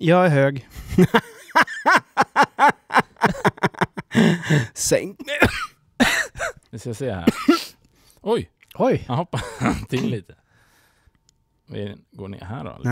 Jag är hög. Sänk nu. Vi ska se här. Oj! Oj! Han hoppade till lite. Vi går ner här då. Så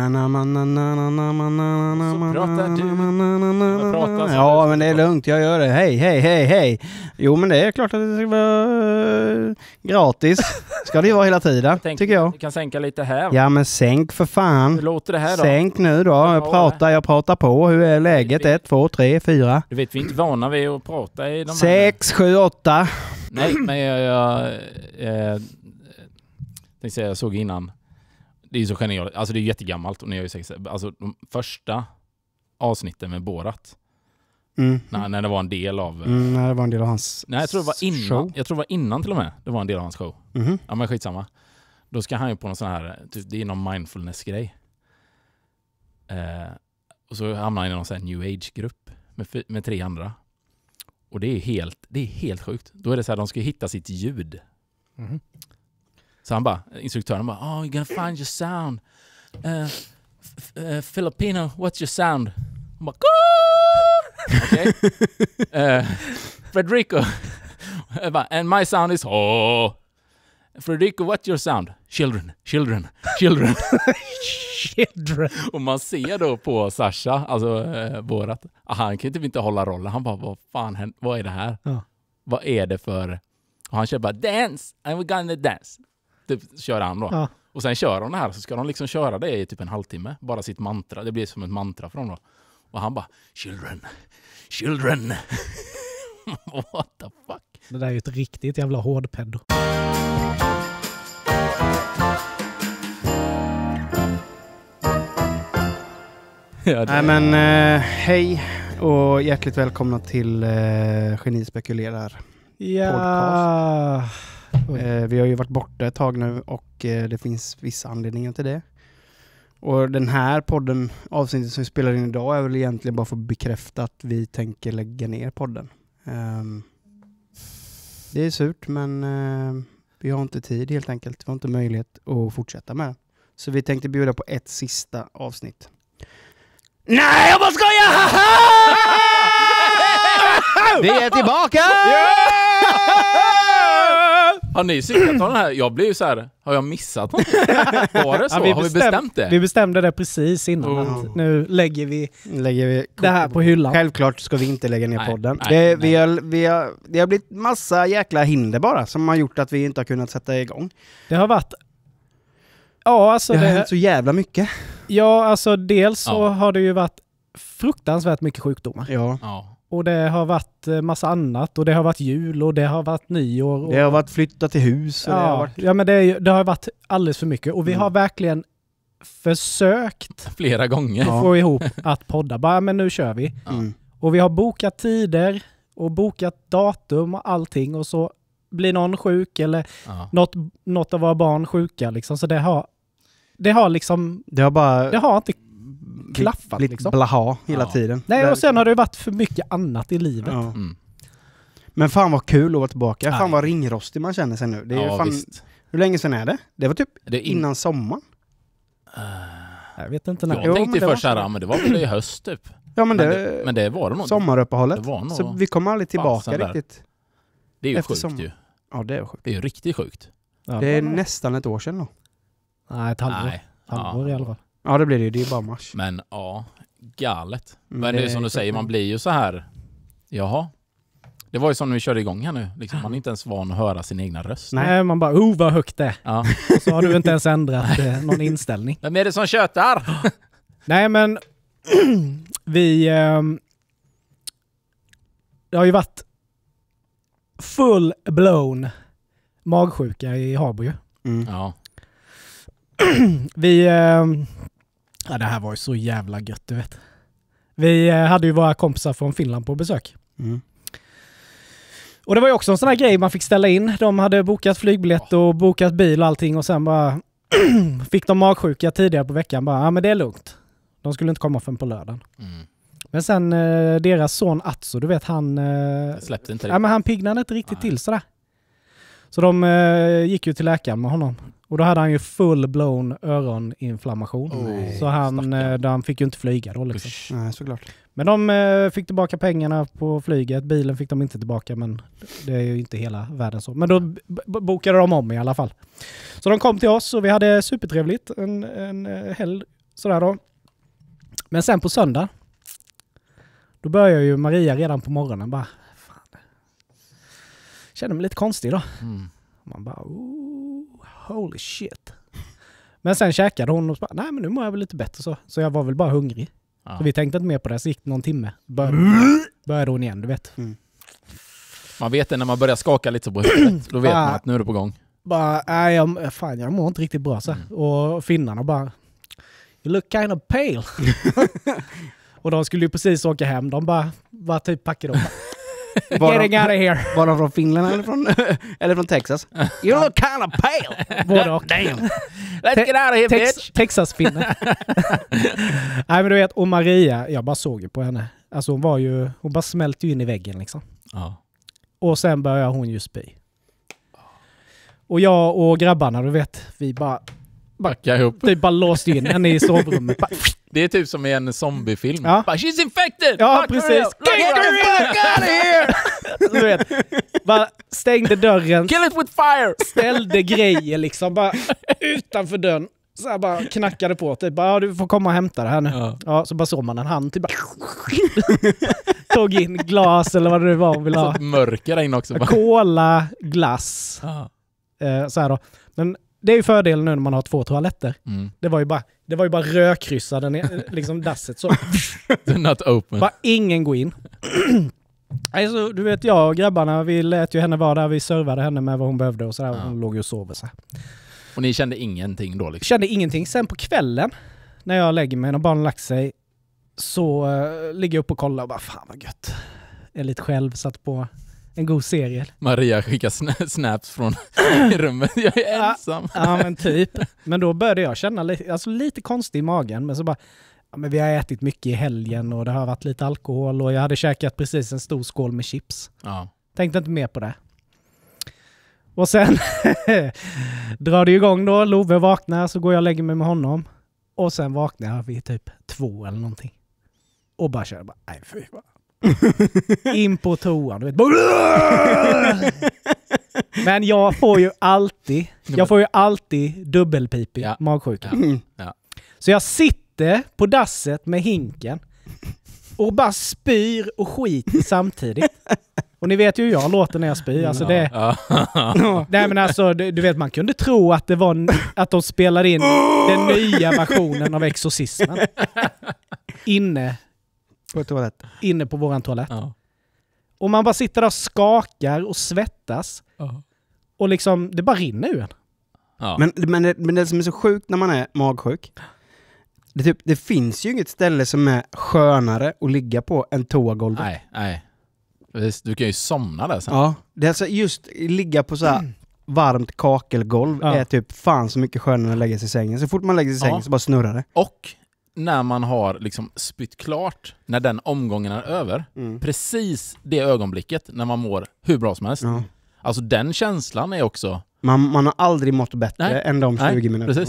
pratar du. Pratar ja, men det är lugnt. Jag gör det. Hej, hej, hej, hej. Jo, men det är klart att det ska vara eh, gratis. Ska det ju vara hela tiden, jag tycker jag. Du kan sänka lite här. Ja, men sänk för fan. Hur låter det här då? Sänk nu då. Jag pratar, jag pratar på. Hur är läget? Ett, två, tre, fyra. Du vet, vi är inte vana vid att prata i de här... Sex, sju, åtta. Nej, men jag... jag, jag, eh, eh, jag, jag såg innan det är så genialt. Alltså det är jättegammalt och ni har ju säkert Alltså de första avsnitten med Borat. Mm. När, när det var en del av... Eh, mm, när det var en del av hans Nej, jag tror det var innan, show. Jag tror det var innan till och med. Det var en del av hans show. Mm. Ja men skitsamma. Då ska han ju på någon sån här, typ, det är någon mindfulness-grej. Eh, och så hamnar han i någon sån new age-grupp med, med tre andra. Och det är helt, det är helt sjukt. Då är det så här, de ska hitta sitt ljud. Mm. Så han bara, instruktören bara, oh you're gonna find your sound. Uh, uh, Filipino, what's your sound? Han bara, Okay. Uh, eh, Frederico. And my sound is oh. Frederico, what's your sound? Children, children, children. children. Och man ser då på Sasha, alltså eh, vårat, ah, han kan ju typ inte hålla rollen. Han bara, vad fan vad är det här? Ja. Vad är det för... Och han kör bara, dance, I'm gonna dance typ, kör han då. Ja. Och sen kör de det här, så ska de liksom köra det i typ en halvtimme. Bara sitt mantra. Det blir som ett mantra för dem då. Och han bara “Children, children”. What the fuck? Det där är ju ett riktigt jävla hårdpeddo. Ja, det... Nej men eh, hej och hjärtligt välkomna till eh, Geni spekulerar. Ja. Podcast. Eh, vi har ju varit borta ett tag nu och eh, det finns vissa anledningar till det. Och den här podden, avsnittet som vi spelar in idag, är väl egentligen bara för att bekräfta att vi tänker lägga ner podden. Um, det är surt, men uh, vi har inte tid helt enkelt. Vi har inte möjlighet att fortsätta med Så vi tänkte bjuda på ett sista avsnitt. Nej, jag bara skojar! Vi är tillbaka! Har ni cyklat den här? Jag blir ju så här, har jag missat något? Var det så? Ja, vi har vi bestämt det? Vi bestämde det precis innan. Oh. Nu lägger vi, lägger vi det här på hyllan. Självklart ska vi inte lägga ner nej, podden. Nej, det, nej. Vi har, vi har, det har blivit massa jäkla hinder bara som har gjort att vi inte har kunnat sätta igång. Det har varit... Ja, alltså det har det... hänt så jävla mycket. Ja, alltså dels så har det ju varit fruktansvärt mycket sjukdomar. Ja. ja och det har varit eh, massa annat och det har varit jul och det har varit nyår. Och... Det har varit flytta till hus. Och ja, det har varit... ja, men det, det har varit alldeles för mycket och vi mm. har verkligen försökt flera gånger få ihop att podda. Bara, men nu kör vi. Mm. Och vi har bokat tider och bokat datum och allting och så blir någon sjuk eller något, något av våra barn sjuka liksom. Så det har, det har liksom... Det har bara... Det har inte klaffat. Lite liksom. blaha hela ja. tiden. Nej, och sen har det varit för mycket annat i livet. Ja. Mm. Men fan vad kul att vara tillbaka. Nej. Fan vad ringrostig man känner sig nu. Det är ja, fan... Hur länge sedan är det? Det var typ det in... innan sommaren. Uh... Jag vet inte när. Jag tänkte först såhär, men det var väl i höst typ. Ja men, men det, det, men det var det nog. Sommaruppehållet. Det var nog... Så vi kom aldrig tillbaka riktigt. Det är ju Eftersom... sjukt ju. Ja det är sjukt. Det är ju riktigt sjukt. Ja, det är nästan ett år sedan då. Nej, ett halvår. Nej. Halvår ja. i alla fall. Ja det blir det ju, det är bara mars. Men ja, galet. Men, mm, Men det, är som du säger, man blir ju så här, jaha. Det var ju som när vi körde igång här nu, liksom, man är inte ens van att höra sin egna röst. Nej, man bara oh vad högt det är. Ja. så har du inte ens ändrat eh, någon inställning. Vem är det som tjötar? Nej men, vi... Eh, det har ju varit full-blown magsjuka i Habo ju. Mm. Ja. vi... Eh, Ja, det här var ju så jävla gött, du vet. Vi eh, hade ju våra kompisar från Finland på besök. Mm. Och det var ju också en sån här grej man fick ställa in. De hade bokat flygbiljett och bokat bil och allting och sen bara fick de magsjuka tidigare på veckan. Bara, ja men det är lugnt. De skulle inte komma förrän på lördagen. Mm. Men sen eh, deras son Atso, du vet han... Eh, släppte inte riktigt. Ja, men han piggnade inte riktigt Nej. till sådär. Så de eh, gick ju till läkaren med honom. Och då hade han ju full-blown öroninflammation. Oh, så han, han eh, fick ju inte flyga då. Liksom. Nej, såklart. Men de eh, fick tillbaka pengarna på flyget. Bilen fick de inte tillbaka, men det är ju inte hela världen så. Men då bokade de om i alla fall. Så de kom till oss och vi hade supertrevligt en, en eh, helg sådär då. Men sen på söndag, då börjar ju Maria redan på morgonen bara, fan, känner mig lite konstig då. Mm. Man bara, oh holy shit. Men sen käkade hon och sa bara, nej men nu mår jag väl lite bättre så. Så jag var väl bara hungrig. Ja. Så vi tänkte inte mer på det, så gick det någon timme. Började, mm. började hon igen, du vet. Mm. Man vet det när man börjar skaka lite på huvudet. Mm. Då vet man ah. att nu är det på gång. Bara, nej jag, fan jag mår inte riktigt bra så. Mm. Och finnarna bara, you look kind of pale. och de skulle ju precis åka hem, de bara, bara typ packade upp. Getting out of here. Var de från Finland eller från, eller från Texas? You look kind of pale! Både och. Damn. Let's Te get out of here Tex bitch! Texas-finne. Nej men du vet, och Maria, jag bara såg ju på henne. Alltså hon var ju, hon bara smälte ju in i väggen liksom. Ja. Och sen började hon ju spy. Och jag och grabbarna, du vet, vi bara... bara ihop. Vi typ bara låste in henne i sovrummet. Det är typ som i en zombiefilm. Ja. Bara, She's infected! Ja, Fuck precis. Get the fuck out of here! du vet, bara stängde dörren. Kill it with fire! Ställde grejer liksom, bara utanför dörren. Så här bara knackade på, typ bara, du får komma och hämta det här nu. Ja. ja så bara såg man en hand, typ tog in glas eller vad det nu var hon ville ha. Sånt mörker där inne också. Cola, glass. Eh, så här då. Men det är ju fördelen nu när man har två toaletter. Mm. Det var ju bara, det var ju bara rödkryssa, den är, liksom dasset så. not open. Bara ingen går in. alltså, du vet jag och grabbarna, vi lät ju henne vara där, vi servade henne med vad hon behövde och sådär. Ja. Hon låg ju och sov och så. Och ni kände ingenting då? Liksom? Kände ingenting. Sen på kvällen, när jag lägger mig, när barnen lagt sig, så uh, ligger jag upp och kollar och bara fan vad gött. är lite själv, satt på en god serie. Maria skickar sn snaps från rummet, jag är ensam. Ja, ja, men typ. Men då började jag känna lite, alltså lite konstigt i magen, men så bara, ja, men vi har ätit mycket i helgen och det har varit lite alkohol och jag hade käkat precis en stor skål med chips. Ja. Tänkte inte mer på det. Och sen drar det igång då, Love vaknar, så går jag och lägger mig med honom. Och sen vaknar jag vid typ två eller någonting. Och bara kör, bara, nej fy fan. in på toan. Du vet. Men jag får ju alltid, jag får ju alltid dubbelpipig ja. magsjuka. Ja. Mm. Ja. Så jag sitter på dasset med hinken och bara spyr och skiter samtidigt. Och ni vet ju hur jag låter när jag spyr. Alltså det, nej men alltså, du vet man kunde tro att, det var, att de spelade in den nya versionen av Exorcismen. Inne på toalett. Inne på våran toalett. Ja. Och man bara sitter där och skakar och svettas. Ja. Och liksom, det bara rinner ur en. Ja. Men, men, det, men det som är så sjukt när man är magsjuk, det, typ, det finns ju inget ställe som är skönare att ligga på än toagolvet. Nej, nej. Du kan ju somna där sen. Ja, det är alltså just ligga på så mm. varmt kakelgolv ja. är typ fan så mycket skönare än att lägga sig i sängen. Så fort man lägger sig i sängen ja. så bara snurrar det. Och när man har liksom spytt klart, när den omgången är över, mm. precis det ögonblicket när man mår hur bra som helst. Ja. Alltså den känslan är också... Man, man har aldrig mått bättre Nej. än de 20 minuterna.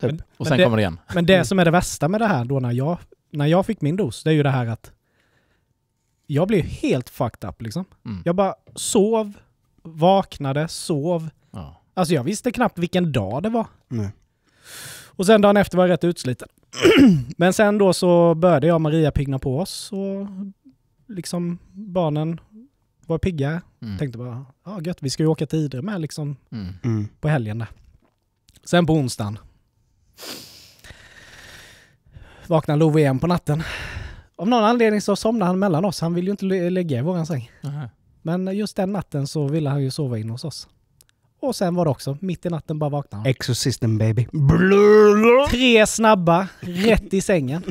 Typ. Men, och sen det, kommer det igen. Men det som är det värsta med det här då när jag, när jag fick min dos, det är ju det här att jag blev helt fucked up liksom. Mm. Jag bara sov, vaknade, sov. Ja. Alltså jag visste knappt vilken dag det var. Nej. Och sen dagen efter var jag rätt utsliten. Men sen då så började jag och Maria pigna på oss och liksom barnen var pigga. Mm. Tänkte bara, ja ah, gött, vi ska ju åka till Idre med liksom mm. mm. på helgen där. Sen på onsdagen vaknar Love igen på natten. Av någon anledning så somnade han mellan oss. Han ville ju inte ligga i våran säng. Mm. Men just den natten så ville han ju sova in hos oss. Och sen var det också mitt i natten bara vakna. Exorcisten baby. Tre snabba, rätt i sängen.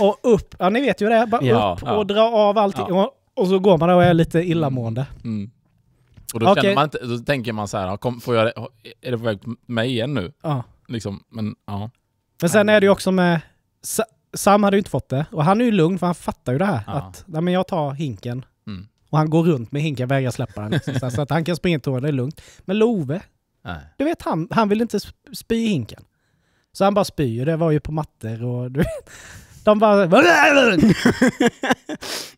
och upp, ja ni vet ju det, bara ja, upp ja. och dra av allting. Ja. Och, så går man där och är lite illamående. Mm. Och då, okay. man inte, då tänker man så här, kom, får jag, är det på väg mig igen nu? Ja. Liksom, men ja. Men sen är det ju också med, Sam hade ju inte fått det. Och han är ju lugn för han fattar ju det här. Att, nej men jag tar hinken. Mm. Och han går runt med hinken, vägrar släppa den. Liksom, så att han kan springa inte det är lugnt. Men Love, Nej. du vet han, han vill inte spy i hinken. Så han bara spyr, det var ju på mattor och du vet. De bara...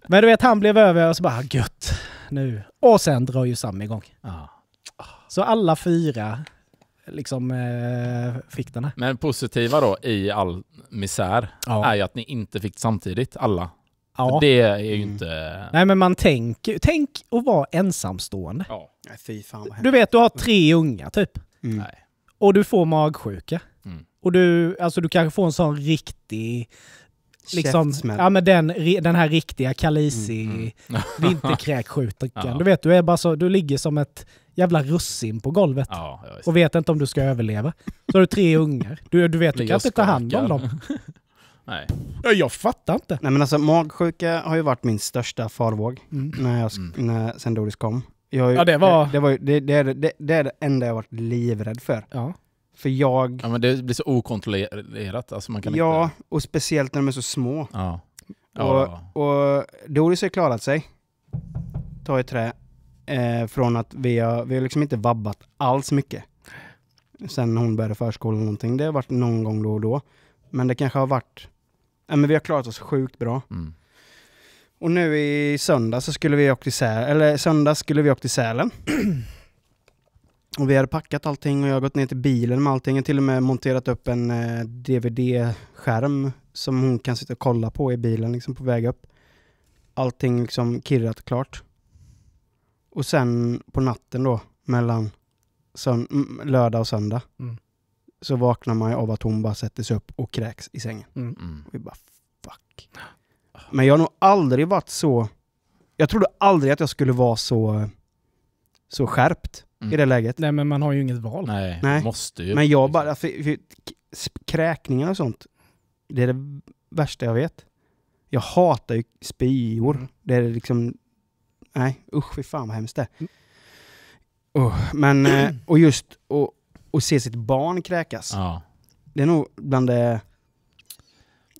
Men du vet, han blev över och så bara ah, gött nu. Och sen drar ju Sam igång. Ja. Så alla fyra liksom eh, fick den här. Men positiva då i all misär ja. är ju att ni inte fick samtidigt alla. Ja. Det är ju mm. inte... Mm. Nej men man tänker Tänk att vara ensamstående. Ja. Nej, du vet, du har tre unga typ. Mm. Och du får magsjuka. Mm. Och du, alltså, du kanske får en sån riktig... Liksom, ja, men den, den här riktiga kalisi mm. mm. vinterkräksjukan. ja. Du vet, du, är bara så, du ligger som ett jävla russin på golvet ja, och vet inte om du ska överleva. Så har du tre ungar. Du, du vet, du kan inte ta hand om dem. Nej. Jag fattar inte. Nej men alltså magsjuka har ju varit min största farvåg mm. när, jag, mm. när, sen Doris kom. Jag, ja det var... Det, det, var det, det, är, det, det, är det enda jag varit livrädd för. Ja. För jag... Ja men det blir så okontrollerat. Alltså man kan ja, inte... och speciellt när de är så små. Ja. ja. Och, och Doris har klarat sig. Ta i trä. Eh, från att vi har, vi har liksom inte vabbat alls mycket. Sen hon började förskolan någonting. Det har varit någon gång då och då. Men det kanske har varit ja, men vi har klarat oss sjukt bra. Mm. Och nu i söndag så skulle vi åka till Sälen, eller söndag skulle vi åka till Sälen. och vi hade packat allting och jag har gått ner till bilen med allting. Jag har till och med monterat upp en eh, DVD-skärm som hon kan sitta och kolla på i bilen liksom på väg upp. Allting liksom kirrat och klart. Och sen på natten då, mellan lördag och söndag, mm så vaknar man av att hon bara sätter sig upp och kräks i sängen. Mm. mm. Vi bara fuck. Men jag har nog aldrig varit så... Jag trodde aldrig att jag skulle vara så, så skärpt mm. i det läget. Nej men man har ju inget val. Nej, Nej. måste ju. Men jag liksom. bara... För, för, kräkningar och sånt, det är det värsta jag vet. Jag hatar ju spyor. Mm. Det är liksom... Nej, usch fy fan vad hemskt det är. Oh, men, eh, och just, och, och se sitt barn kräkas. Ja. Det är nog bland det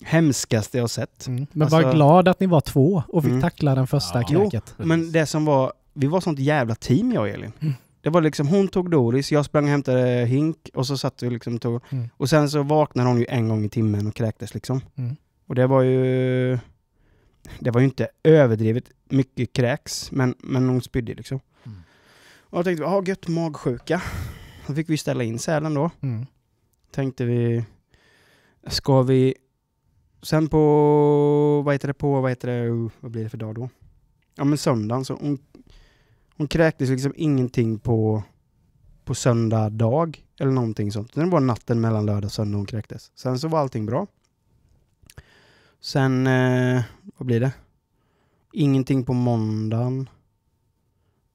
hemskaste jag sett. Mm. Men alltså, var glad att ni var två och fick mm. tackla den första ja. kräket. Jo, men det som var, vi var sånt jävla team jag och Elin. Mm. Det var liksom, hon tog Doris, jag sprang och hämtade hink och så satt vi liksom tog, mm. Och sen så vaknade hon ju en gång i timmen och kräktes liksom. Mm. Och det var ju... Det var ju inte överdrivet mycket kräks, men, men hon spydde liksom. Mm. Och jag tänkte, ja gött magsjuka. Då fick vi ställa in Sälen då. Mm. Tänkte vi, ska vi... Sen på, vad heter det, på, vad heter det, vad blir det för dag då? Ja men söndagen så, hon, hon kräktes liksom ingenting på, på söndag dag eller någonting sånt. Det var natten mellan lördag och söndag hon kräktes. Sen så var allting bra. Sen, eh, vad blir det? Ingenting på måndagen.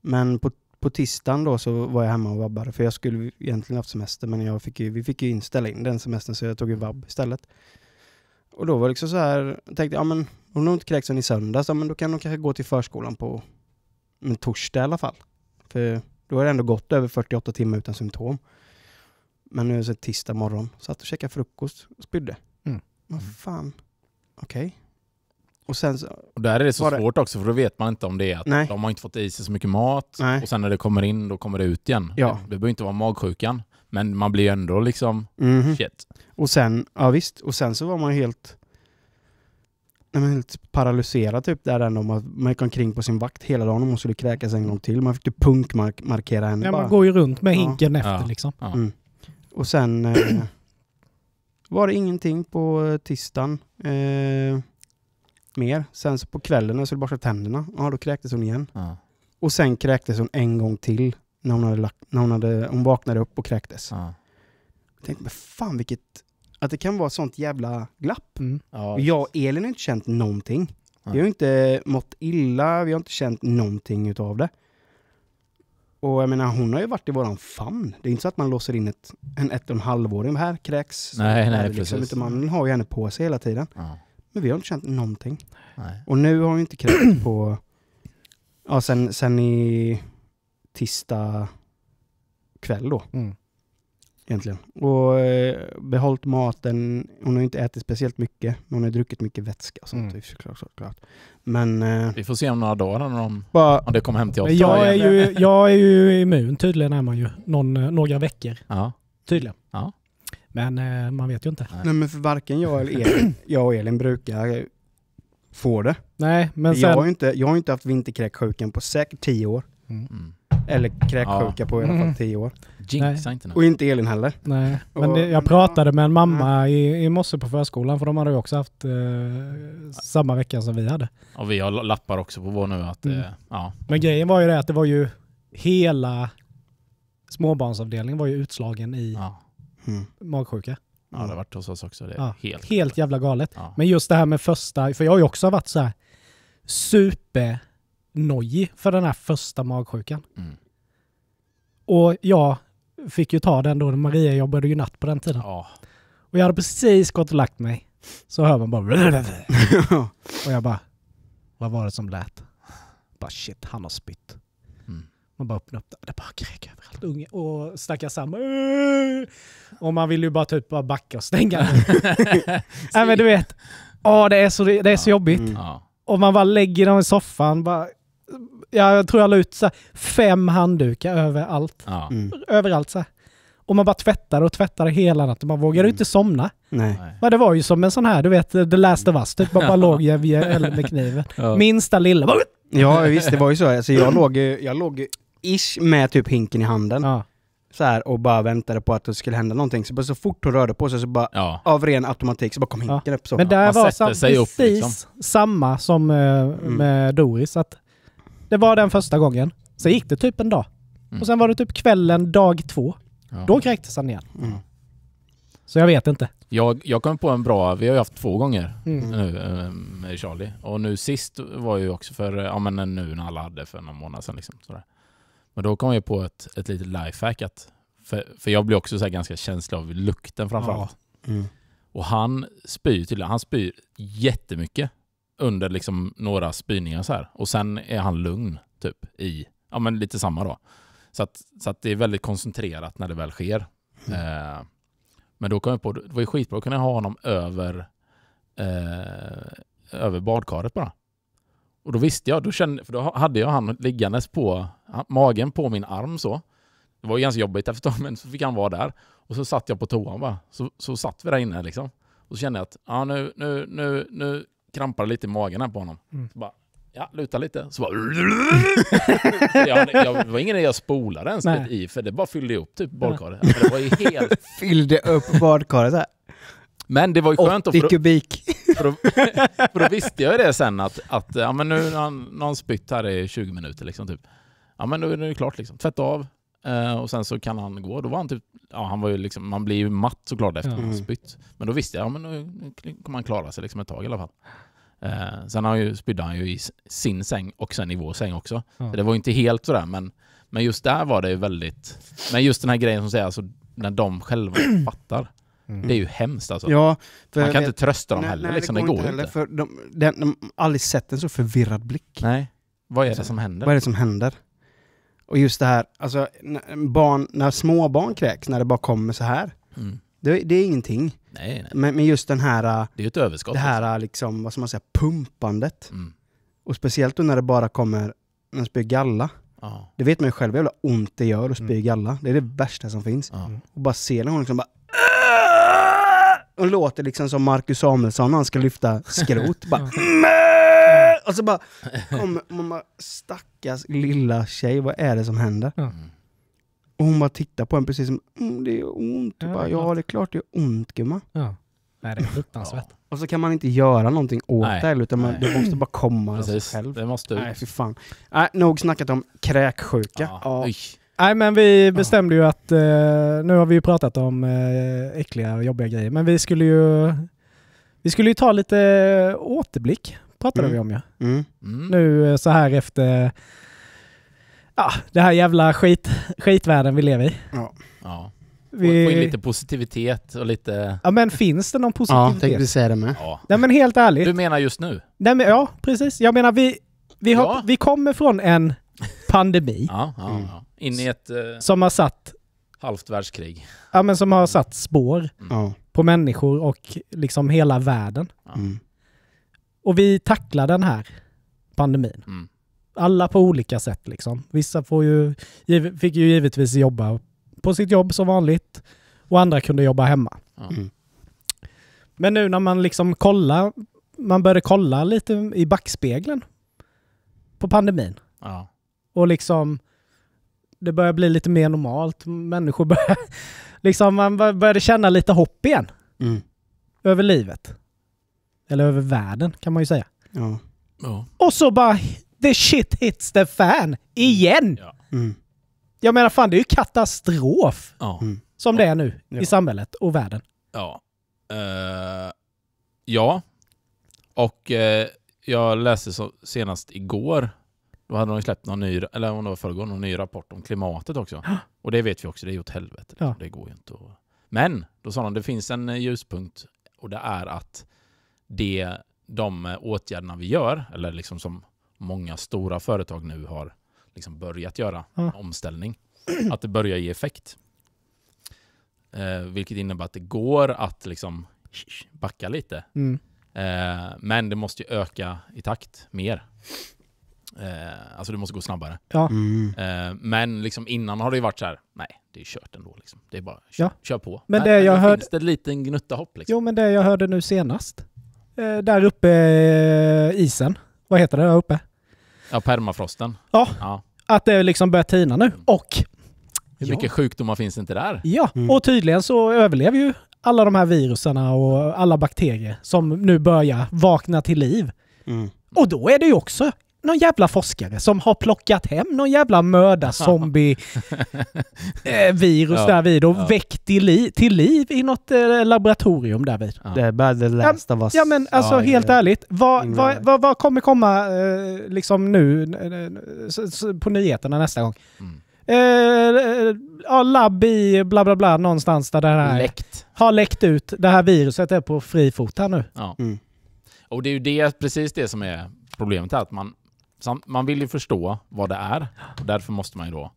Men på på tisdagen då så var jag hemma och vabbade för jag skulle egentligen haft semester men jag fick ju, vi fick ju inställa in den semestern så jag tog en vabb istället. Och då var det liksom så här, jag tänkte ja men om de inte kräks i söndags, ja, men då kan de kanske gå till förskolan på en torsdag i alla fall. För då har det ändå gått över 48 timmar utan symptom. Men nu är det tisdag morgon, satt och käkade frukost och spydde. Mm. Vad fan, okej. Okay. Och, sen så, och där är det så svårt det... också, för då vet man inte om det är att Nej. de har inte fått i sig så mycket mat Nej. och sen när det kommer in, då kommer det ut igen. Ja. Det, det behöver inte vara magsjukan, men man blir ändå liksom mm. shit. Och sen, ja visst, och sen så var man helt, nej, helt paralyserad typ där ändå. Man, man gick omkring på sin vakt hela dagen och hon skulle kräkas en gång till. Man fick ju typ punkmarkera henne ja, bara. Man går ju runt med hinken ja. efter liksom. Ja. Mm. Och sen eh, var det ingenting på eh, tisdagen. Eh, mer. Sen så på kvällen när jag skulle borsta tänderna, ja då kräktes hon igen. Ja. Och sen kräktes hon en gång till när hon, hade lagt, när hon, hade, hon vaknade upp och kräktes. Ja. Jag tänkte, men fan vilket... Att det kan vara sånt jävla glapp. Mm. Ja, jag och Elin har inte känt någonting. Ja. Vi har inte mått illa, vi har inte känt någonting utav det. Och jag menar, hon har ju varit i våran famn. Det är inte så att man låser in ett, en ett och en halvåring här, kräks. Nej, nej, liksom, precis. Utan man har ju henne på sig hela tiden. Ja. Men vi har inte känt någonting. Nej. Och nu har vi inte krävt på... Ja, sen, sen i tisdag kväll då. Mm. Egentligen. Och eh, behållit maten. Hon har inte ätit speciellt mycket, men hon har druckit mycket vätska och sånt. Mm. Såklart, såklart. Men... Eh, vi får se om några dagar när de, bara, om det kommer hem till oss. Jag är, ju, jag är ju immun tydligen är man ju. Någon, eh, några veckor. Ja. Tydligen. Ja. Men eh, man vet ju inte. Nej men för varken jag eller Elin, jag och Elin brukar få det. Nej, men sen... jag, har ju inte, jag har inte haft vinterkräksjukan på säkert 10 år. Mm. mm. Eller kräksjuka ja. på i alla fall 10 mm. år. Jinxa inte Och inte Elin heller. Nej, men det, jag pratade med en mm. mamma i, i morse på förskolan för de hade ju också haft eh, samma vecka som vi hade. Och vi har lappar också på vår nu att, mm. eh, ja. Men grejen var ju det att det var ju hela småbarnsavdelningen var ju utslagen i ja. Mm. Magsjuka. Ja, det har varit hos oss också. Det är ja. helt, helt jävla galet. Ja. Men just det här med första, för jag har ju också varit så här supernojig för den här första magsjukan. Mm. Och jag fick ju ta den då, Maria jobbade ju natt på den tiden. Ja. Och jag hade precis gått och lagt mig. Så hör man bara... och jag bara... Vad var det som lät? Bara shit, han har spytt. Man bara öppnar upp den. Det bara kräks överallt. Unge. Och stackars Sam. Och man vill ju bara typ bara backa och stänga den. Nej men du vet. Åh, det är så, det är så jobbigt. Mm. Och man bara lägger dem i soffan. Bara, jag tror jag la ut så fem handdukar överallt. Mm. Överallt så Och man bara tvättade och tvättade hela natten. Man vågade mm. inte somna. Nej. Men det var ju som en sån här, du vet, The Last of Us. Typ. Man bara låg vid elden med kniven. Minsta lilla. Ja visst, det var ju så. Alltså, jag, låg, jag låg ish med typ hinken i handen. Ja. Så här, och bara väntade på att det skulle hända någonting. Så, bara, så fort hon rörde på sig så bara, ja. av ren automatik, så bara kom hinken ja. upp. Så. Men det var sam precis upp, liksom. samma som eh, mm. med mm. Doris. Att det var den första gången. Sen gick det typ en dag. Mm. Och sen var det typ kvällen dag två. Ja. Då kräktes han igen. Mm. Så jag vet inte. Jag, jag kom på en bra, vi har ju haft två gånger mm. nu eh, med Charlie. Och nu sist var ju också för, ja men nu när alla hade för någon månad sedan liksom. Sådär. Men då kom jag på ett, ett litet lifehack. För, för jag blir också så ganska känslig av lukten framförallt. Ja. Mm. Och han spyr tydligen, han spyr jättemycket under liksom några spyningar så här. Och sen är han lugn typ i, ja men lite samma då. Så att, så att det är väldigt koncentrerat när det väl sker. Mm. Eh, men då kom jag på, det var ju skitbra, att kunna ha honom över, eh, över badkaret bara. Och då visste jag, då kände, för då hade jag han liggandes på magen på min arm så. Det var ganska jobbigt efter ett tag, men så fick han vara där. Och så satt jag på toan bara. Så, så satt vi där inne liksom. Och så kände jag att ja, nu, nu, nu, nu krampar det lite i magen här på honom. Mm. Så bara, ja, luta lite. Så bara... jag, jag, det var ingen idé jag spolade ens Nej. i, för det bara fyllde upp typ badkaret. Ja. Alltså, det var ju helt... fyllde upp badkaret? Men det var ju skönt. 80 kubik. För då, för då visste jag ju det sen att, att ja, men nu har någon spytt här i 20 minuter. Liksom, typ ja, men då är det klart. Liksom. Tvätta av eh, och sen så kan han gå. Då var han typ, ja, han var ju liksom, man blir ju matt såklart efter att han mm. spytt. Men då visste jag, ja, men nu kommer han klara sig liksom ett tag i alla fall. Eh, sen han ju, spydde han ju i sin säng och sen i vår säng också. Mm. Så det var ju inte helt sådär, men, men just där var det ju väldigt... Men just den här grejen som säger, alltså, när de själva fattar. Mm. Det är ju hemskt alltså. Ja, Man kan vet, inte trösta dem nej, heller. Nej, liksom, det går, det går inte. Heller, de, de, de, har aldrig sett en så förvirrad blick. Nej. Vad är det alltså, som händer? Vad är det som händer? Och just det här, alltså barn, när små barn kräks, när det bara kommer så här. Mm. Det, det, är ingenting. Nej, nej. Men, men, just den här... Äh, det är ett överskott. Det här alltså. äh, liksom, vad ska man säga, pumpandet. Mm. Och speciellt då när det bara kommer, när man spyr galla. Ah. Det vet man ju själv hur jävla ont det gör att mm. spy galla. Det är det värsta som finns. Ah. Och bara se när hon liksom bara... Hon låter liksom som Marcus Samuelsson när han ska lyfta skrot. bara, och så bara kommer man stackars lilla tjej, vad är det som händer? Mm. Och hon bara tittar på en precis som, mm, det gör ont. Ja, bara, ja, det är klart det gör ont gumman. Ja. det är fruktansvärt. Ja. Och så kan man inte göra någonting åt Nej. det heller, utan man, det måste bara komma av sig själv. Det måste Nej, fy fan. Nej, nog snackat om kräksjuka. Ja. Nej men vi bestämde ju att, eh, nu har vi ju pratat om eh, äckliga och jobbiga grejer, men vi skulle ju vi skulle ju ta lite återblick pratade mm. vi om ja. Mm. mm. Nu eh, så här efter ja, det här jävla skit, skitvärlden vi lever i. Ja. ja. Vi... Få in lite positivitet och lite... Ja men finns det någon positivitet? Ja, tänkte säga det med. Ja. Nej men helt ärligt. Du menar just nu? Nej men ja, precis. Jag menar vi, vi, har, ja. vi kommer från en pandemi. ja, ja, mm. ja. In i ett... Eh, som har satt... Halvt världskrig. Ja men som har satt spår mm. på människor och liksom hela världen. Mm. Och vi tacklar den här pandemin. Mm. Alla på olika sätt liksom. Vissa får ju, fick ju givetvis jobba på sitt jobb som vanligt och andra kunde jobba hemma. Mm. Men nu när man liksom kollar, man började kolla lite i backspegeln på pandemin. Ja. Och liksom, det börjar bli lite mer normalt. Människor börjar, liksom man började känna lite hopp igen. Mm. Över livet. Eller över världen kan man ju säga. Ja. ja. Och så bara the shit hits the fan igen! Ja. Mm. Jag menar fan, det är ju katastrof ja. Mm. som det är nu i samhället och världen. Ja. Uh, ja. Och uh, jag läste så senast igår, då hade de släppt någon ny, eller om det var förrgår, någon ny rapport om klimatet också. och det vet vi också, det är ju åt helvete. Det går ju inte att... Men, då sa de det finns en eh, ljuspunkt och det är att det, de åtgärderna vi gör, eller liksom som många stora företag nu har liksom börjat göra, ja. omställning, att det börjar ge effekt. Eh, vilket innebär att det går att liksom backa lite. Mm. Eh, men det måste öka i takt mer. Eh, alltså det måste gå snabbare. Ja. Mm. Eh, men liksom innan har det varit så här, nej, det är kört ändå. Liksom. Det är bara kör, ja. kör på. Men, men det jag hörde... finns det en liten gnutta hopp. Liksom. Jo, men det jag hörde nu senast, Eh, där uppe eh, isen. Vad heter det där uppe? Ja, permafrosten. Ja, ja. att det liksom börjar tina nu. Mm. Och... Hur mycket ja. sjukdomar finns inte där? Ja, mm. och tydligen så överlever ju alla de här viruserna och alla bakterier som nu börjar vakna till liv. Mm. Och då är det ju också någon jävla forskare som har plockat hem någon jävla mördarzombie-virus eh, ja. därvid och ja. väckt till, li till liv i något eh, laboratorium därvid. Ja. Det är bara the last Ja men alltså ja, helt ja. ärligt, vad, vad, vad, vad, kommer komma eh, liksom nu på nyheterna nästa gång? Mm. Eh, ja, labb i bla bla bla någonstans där det här läckt. har läckt ut. Det här viruset är på fri fot här nu. Ja. Mm. Och det är ju det, precis det som är problemet här, att man man vill ju förstå vad det är och därför måste man ju då,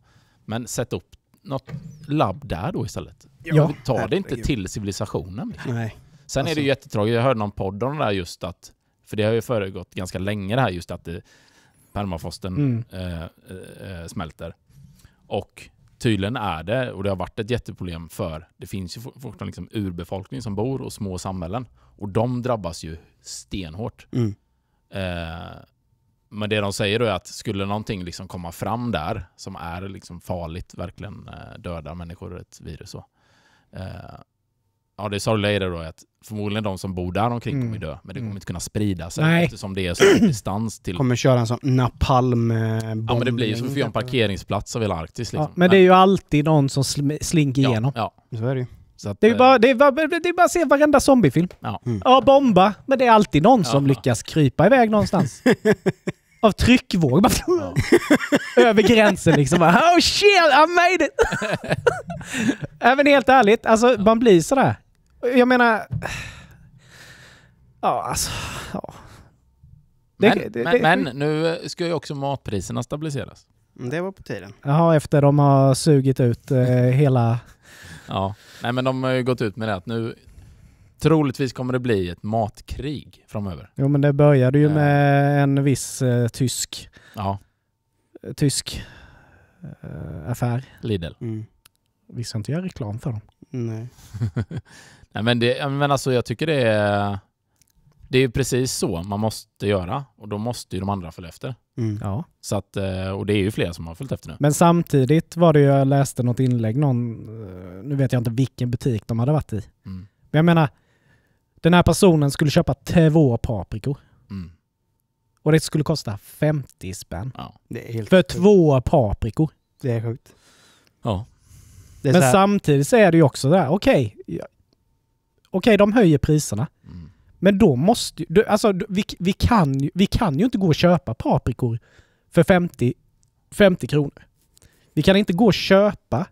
men sätt upp något labb där då istället. Ja. Ta det inte till civilisationen. Nej. Sen alltså. är det ju alltså- jättetragiskt, jag hörde någon podd om det där just att, för det har ju föregått ganska länge det här just att det, eh, permafrosten mm. Eh, eh, eh, smälter. Och tydligen är det, och det har varit ett jätteproblem för, det finns ju fortfarande liksom urbefolkning som bor och små samhällen. Och de drabbas ju stenhårt. Mm. Eh, men det de säger då är att skulle någonting liksom komma fram där som är liksom farligt, verkligen eh, dödar människor, ett virus så. Eh, ja, det sorgliga är då att förmodligen de som bor där omkring kommer mm. dö, men det kommer mm. inte kunna sprida sig Nej. eftersom det är så distans till... Kommer köra en sån napalm eh, Ja men det blir ju som att få en parkeringsplats av hela Arktis liksom. ja, men, det är ju alltid någon som slinker igenom. Ja. Så är det ju. Att, det, är bara, det, är bara, det är bara att se varenda zombiefilm. Ja. Mm. ja, bomba. Men det är alltid någon som lyckas krypa iväg någonstans. av tryckvåg. Bara, ja. över gränsen liksom. Bara, oh shit, I made it! Även helt ärligt, alltså ja. man blir sådär. Jag menar... Ja, alltså... Ja. Det, men, det, det, men nu ska ju också matpriserna stabiliseras. Mm, det var på tiden. Jaha, efter de har sugit ut eh, hela... Ja, nej men de har ju gått ut med det att nu Troligtvis kommer det bli ett matkrig framöver. Jo men det började ju eh. med en viss eh, tysk ja. Eh, tysk eh, affär. Lidl. Mm. Vi ska inte göra reklam för dem. Nej. Nej men, det, men alltså jag tycker det är det är precis så man måste göra och då måste ju de andra följa efter. Mm. Ja. Så att, eh, och det är ju flera som har följt efter nu. Men samtidigt var det jag läste något inlägg, någon, nu vet jag inte vilken butik de hade varit i. Mm. Men jag menar, den här personen skulle köpa två paprikor. Mm. Och det skulle kosta 50 spänn. Ja. För sjukt. två paprikor. Det är sjukt. Ja. Är Men samtidigt så är det ju också det okej. Okay, okej, de höjer priserna. Mm. Men då måste ju... Alltså, vi, vi, kan, vi kan ju inte gå och köpa paprikor för 50, 50 kronor. Vi kan inte gå och köpa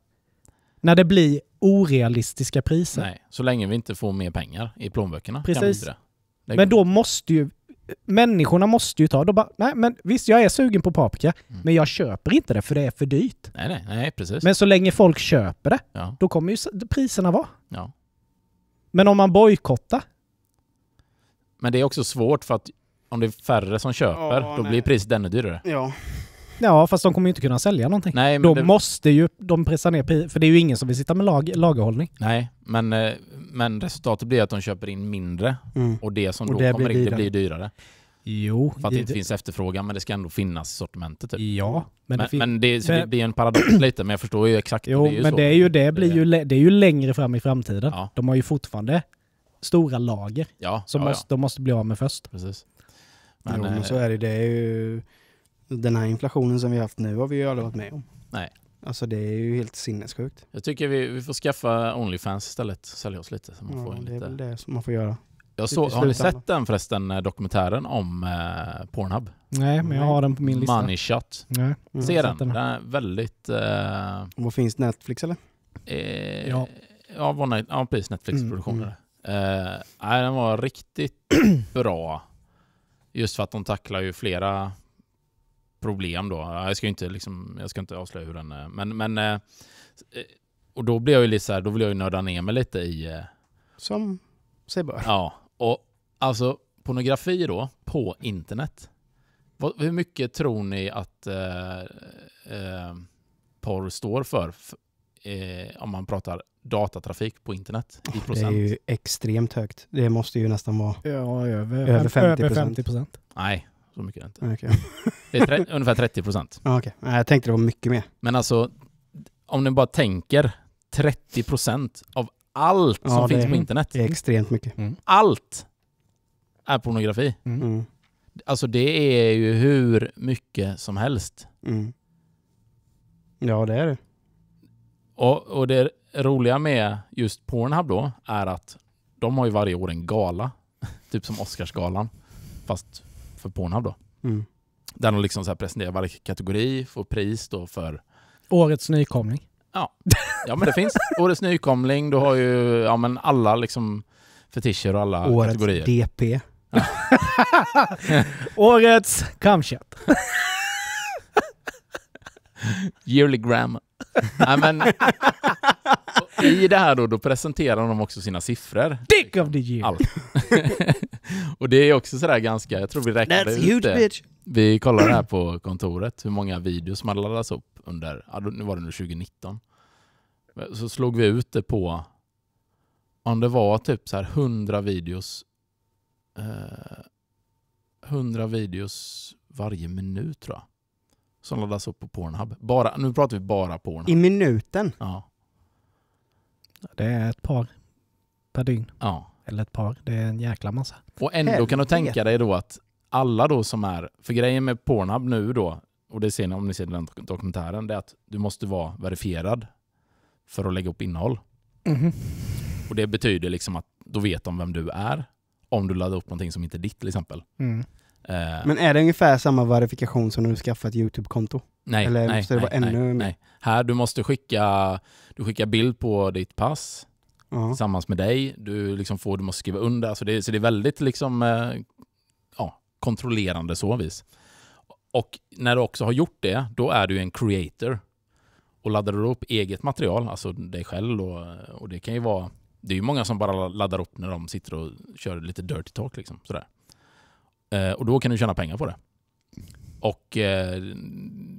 när det blir orealistiska priser. Nej, så länge vi inte får mer pengar i plånböckerna. Precis. Men då måste ju människorna måste ju ta, de bara, nej men visst jag är sugen på paprika, mm. men jag köper inte det för det är för dyrt. Nej, nej, nej precis. Men så länge folk köper det, ja. då kommer ju priserna vara. Ja. Men om man bojkottar? Men det är också svårt för att om det är färre som köper, oh, då nej. blir priset ännu dyrare. Ja. Ja, fast de kommer ju inte kunna sälja någonting. Nej, de det... måste ju, de pressar ner för det är ju ingen som vill sitta med lag, lagerhållning. Nej, men, eh, men resultatet blir att de köper in mindre mm. och det som och då det kommer in dyrare. blir dyrare. Jo. För att det, det inte finns efterfrågan, men det ska ändå finnas i sortimentet. Typ. Ja. Men, men, det, men det, det, blir en paradox lite, men jag förstår ju exakt. Jo, men det är ju, det blir ju, det är ju längre fram i framtiden. Ja. De har ju fortfarande stora lager ja, som ja, måste, de måste bli av med först. Precis. Men, jo, men så eh, är det. Det är ju den här inflationen som vi har haft nu har vi ju aldrig varit med om. Nej. Alltså det är ju helt sinnessjukt. Jag tycker vi, vi får skaffa Onlyfans istället. Sälja oss lite. Så man ja, får in det lite... är väl det som man får göra. Jag så, har ni sett den förresten, eh, dokumentären om eh, Pornhub? Nej, men jag har den på min lista. Money Shot. Nej, mm. Se den. den. Den är väldigt... Eh... Vad finns Netflix eller? Eh, ja. Ja, var, ja, precis. Netflix-produktioner. Mm, mm. eh, den var riktigt bra. Just för att de tacklar ju flera problem då. Jag ska inte, liksom, jag ska inte avslöja hur den är. Eh, men, men eh, eh, och då blir jag ju lite så här, då vill jag ju nörda ner mig lite i... Som sig bör. Ja, och alltså pornografi då, på internet. Hur mycket tror ni att eh, eh, porr står för? Eh, om man pratar datatrafik på internet i procent. Det är ju extremt högt. Det måste ju nästan vara ja, över, över 50 procent. Nej, så mycket är det inte. Okay. det är tre, ungefär 30 procent. okay. Jag tänkte det var mycket mer. Men alltså, om ni bara tänker 30 procent av allt ja, som finns på internet. Det är extremt mycket. Mm. Allt är pornografi. Mm. mm. Alltså det är ju hur mycket som helst. Mm. Ja, det är det. Och, och, det roliga med just Pornhub då är att de har ju varje år en gala. typ som Oscarsgalan. Fast för Pornhub då. Mm. Där de liksom så presenterar varje kategori, får pris då för... Årets nykomling. Ja, ja men det finns. Årets nykomling, du har ju ja, men alla liksom fetischer och alla Årets kategorier. Årets DP. Ja. Årets kamkött. Yearly grammar. Nej, men, I det här då, då presenterar de också sina siffror. Dick of the year! Allt. Och det är också sådär ganska, jag tror vi räknade That's ut det. Bitch. Vi kollade här på kontoret, hur många videos som hade laddats upp under, nu var det nu 2019. Så slog vi ut det på, om det var typ så här 100 videos, eh, 100 videos varje minut tror jag. Som laddas upp på Pornhub. Bara, nu pratar vi bara Pornhub. I minuten? Ja. Det är ett par per dygn. Ja. Eller ett par. Det är en jäkla massa. Och ändå Helvete. kan du tänka dig då att alla då som är... För grejen med Pornhub nu då, och det ser ni om ni ser den dokumentären, det är att du måste vara verifierad för att lägga upp innehåll. Mm -hmm. Och Det betyder liksom att då vet de vem du är om du laddar upp någonting som inte är ditt till exempel. Mm. Uh, Men är det ungefär samma verifikation som när du skaffar ett YouTube-konto? Nej, nej, nej, nej, nej. Här, du måste skicka, du skickar bild på ditt pass, ja. tillsammans med dig. Du, liksom får, dem att skriva under. Så alltså det, så det är väldigt liksom, eh, ja, kontrollerande så vis. Och när du också har gjort det, då är du en creator. Och laddar du upp eget material, alltså dig själv och, och det kan ju vara... Det är ju många som bara laddar upp när de sitter och kör lite dirty talk liksom. Sådär. Eh, och då kan du tjäna pengar på det. Och eh,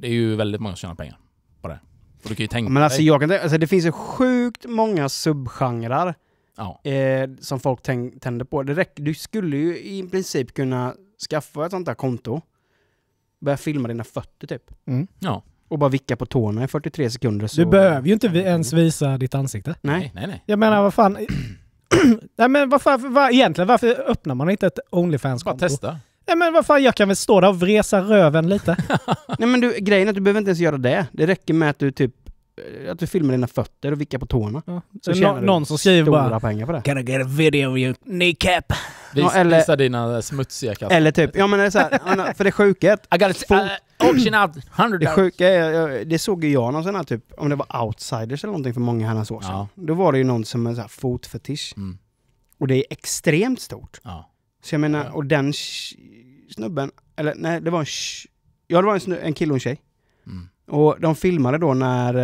det är ju väldigt många som tjänar pengar på det. Och du kan ju tänka Men alltså, jag kan, alltså det finns ju sjukt många subgenrer ja. eh, som folk tänder på. Det räcker, du skulle ju i princip kunna skaffa ett sånt där konto, börja filma dina fötter typ. Mm. Ja. Och bara vicka på tårna i 43 sekunder. Så... Du behöver ju inte ens visa ditt ansikte. Nej. nej, nej, Jag menar vad fan... nej men varför, var, egentligen varför öppnar man inte ett Onlyfans-konto? Bara testa. Nej men vad fan, jag kan väl stå där och vresa röven lite. Nej men du, grejen är att du behöver inte ens göra det. Det räcker med att du typ eh, att du filmar dina fötter och vickar på tårna. Ja. Så Nå du någon som skriver bara pengar på det. Can I get a video of your kneecap? Vis, ja, eller, visa dina eh, smutsiga kassar. Eller typ, ja men det är så här, för det sjuka är att... I got it, uh, auction out 100 Det sjuka är, det såg ju jag någon sån här typ, om det var outsiders eller någonting för många herrans år sedan. Ja. Då var det ju någon som en så här fotfetisch. Mm. Och det är extremt stort. Ja. Så jag menar, och den snubben, eller nej det var en ja det var en, snu, en kille och en tjej. Mm. Och de filmade då när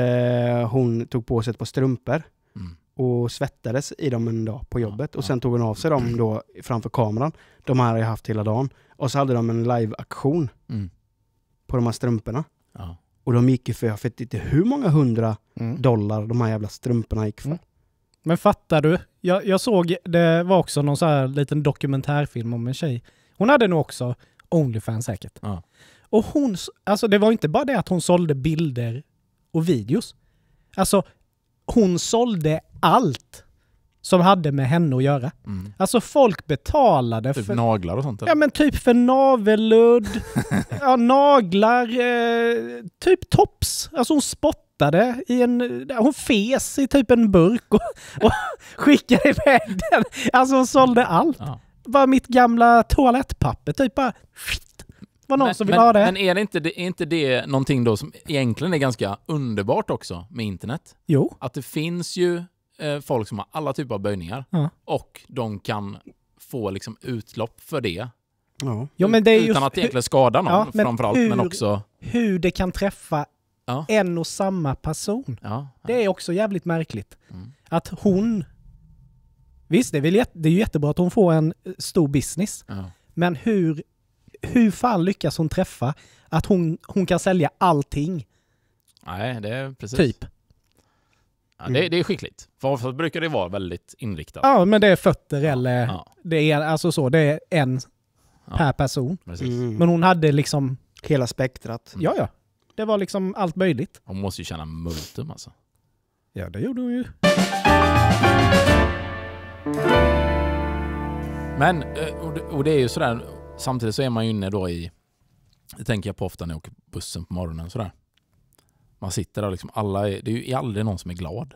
eh, hon tog på sig ett par strumpor mm. och svettades i dem en dag på jobbet. Ja, och sen ja. tog hon av sig dem då framför kameran. De här har jag haft hela dagen. Och så hade de en live-aktion mm. på de här strumporna. Ja. Och de gick ju för, jag vet inte hur många hundra mm. dollar de här jävla strumporna gick för. Mm. Men fattar du? Jag, jag såg, det var också någon så här liten dokumentärfilm om en tjej hon hade nog också Onlyfans säkert. Ja. Och hon, alltså det var inte bara det att hon sålde bilder och videos. Alltså, hon sålde allt som hade med henne att göra. Mm. Alltså folk betalade typ för... naglar och sånt? Eller? Ja men typ för navelludd, ja, naglar, eh, typ tops. Alltså hon spottade i en... Hon fes i typ en burk och, och skickade iväg den. Alltså hon sålde allt. Ja var mitt gamla toalettpapper typ bara... var någon men, som ville men, ha det. Men är, det inte, är inte det någonting då som egentligen är ganska underbart också med internet? Jo. Att det finns ju eh, folk som har alla typer av böjningar mm. och de kan få liksom utlopp för det. Ja. Jo, men det är Utan just, att egentligen skada någon ja, men framförallt, hur, men också... Hur det kan träffa ja. en och samma person. Ja, ja. Det är också jävligt märkligt. Mm. Att hon Visst, det är, väl, det är ju jättebra att hon får en eh, stor business. Ja. Men hur, hur fan lyckas hon träffa att hon, hon kan sälja allting? Nej, det är precis. Typ. Ja, det, det, är skickligt. För oftast brukar det vara väldigt inriktat. Ja, men det är fötter eller ja. det är alltså så, det är en per person. Mm. Men hon hade liksom... Hela spektrat. Mm. Ja, ja. Det var liksom allt möjligt. Hon måste ju tjäna multum alltså. Ja, det gjorde hon ju. Men, eh, och det är ju sådär, samtidigt så är man ju inne då i, det tänker jag på ofta när jag åker bussen på morgonen sådär. Man sitter där liksom, alla är, det är ju aldrig någon som är glad.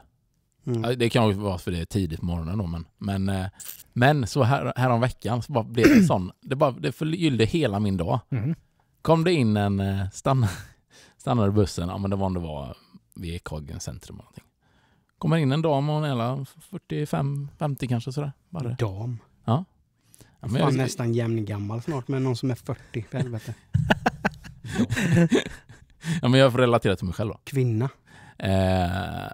Mm. Det kan ju vara för det är tidigt på morgonen då, men, men, eh, men så här, härom så bara blev det sån, det, bara, det förgyllde hela min dag. Mm. Kom det in en, eh, stann, stannade bussen, ja men det var om det var vid Ekhagen centrum eller någonting kommer in en dam och hon är 45-50 kanske sådär. Bara. Dam? Ja. ja men Fan, jag... nästan jämngammal snart med någon som är 40, för helvete. ja, men jag får relatera till mig själv då. Kvinna? Eh,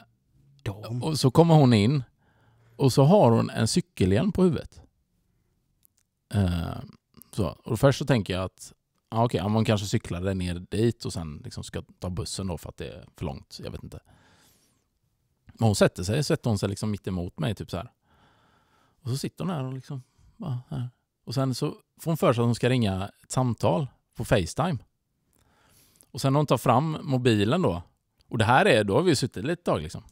dam? Och så kommer hon in och så har hon en cykelhjälm på huvudet. Eh, så. Och först så tänker jag att ja, okej, man kanske cyklade ner dit och sen liksom ska ta bussen då för att det är för långt. Jag vet inte. Men hon sätter sig, sätter hon sig liksom mitt emot mig. Typ så här. Och så sitter hon där och liksom bara här. Och sen så får hon för sig att hon ska ringa ett samtal på Facetime. Och sen när hon tar fram mobilen då. Och det här är, då har vi ju suttit lite tag liksom.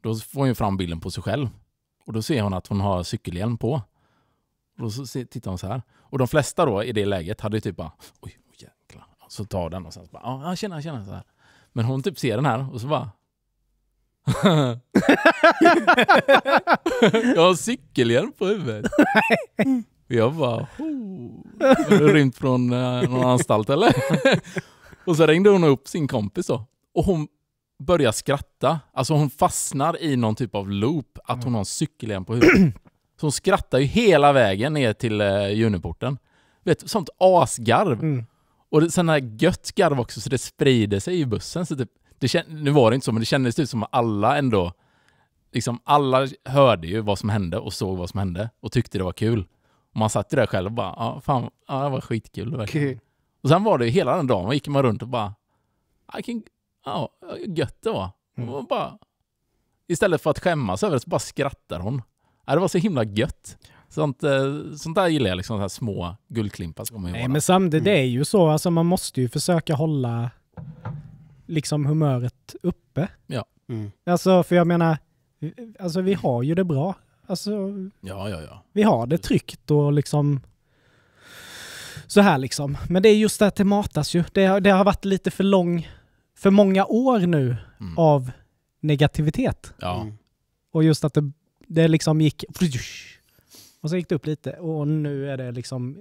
Då får hon fram bilden på sig själv. Och då ser hon att hon har cykelhjälm på. Och då tittar hon så här. Och de flesta då i det läget hade ju typ bara oj, jäklar. Så tar den och sen så bara ja, tjena, tjena så här. Men hon typ ser den här och så bara jag har cykelhjälm på huvudet. Jag bara, har du rymt från eh, någon anstalt eller? och så ringde hon upp sin kompis då. Och hon börjar skratta. Alltså hon fastnar i någon typ av loop, att hon mm. har en cykelhjälm på huvudet. Så hon skrattar ju hela vägen ner till eh, Juniporten. Vet, sånt asgarv. Mm. Och det, sen här gött garv också, så det sprider sig i bussen. Så typ, det, nu var det inte så, men det kändes ut typ som att alla ändå, liksom alla hörde ju vad som hände och såg vad som hände och tyckte det var kul. Och man satt ju där själv och bara, ja fan, ah, det var skitkul verkligen. Okay. Och sen var det hela den dagen, man gick man runt och bara, I can, ja, gött det var. Mm. Och bara, istället för att skämmas över det så bara skrattar hon. Ja, det var så himla gött. Sånt, eh, sånt där gillar jag, liksom, så små guldklimpar Nej, men Sam, det, det mm. är ju så, alltså, man måste ju försöka hålla liksom humöret uppe. Ja. Mm. Alltså, för jag menar, alltså vi har ju det bra. Alltså, ja, ja, ja. Vi har det tryggt och liksom så här liksom. Men det är just det att det matas ju. Det, det har varit lite för lång, för många år nu mm. av negativitet. Ja. Mm. Och just att det, det liksom gick... Och så gick det upp lite och nu är det liksom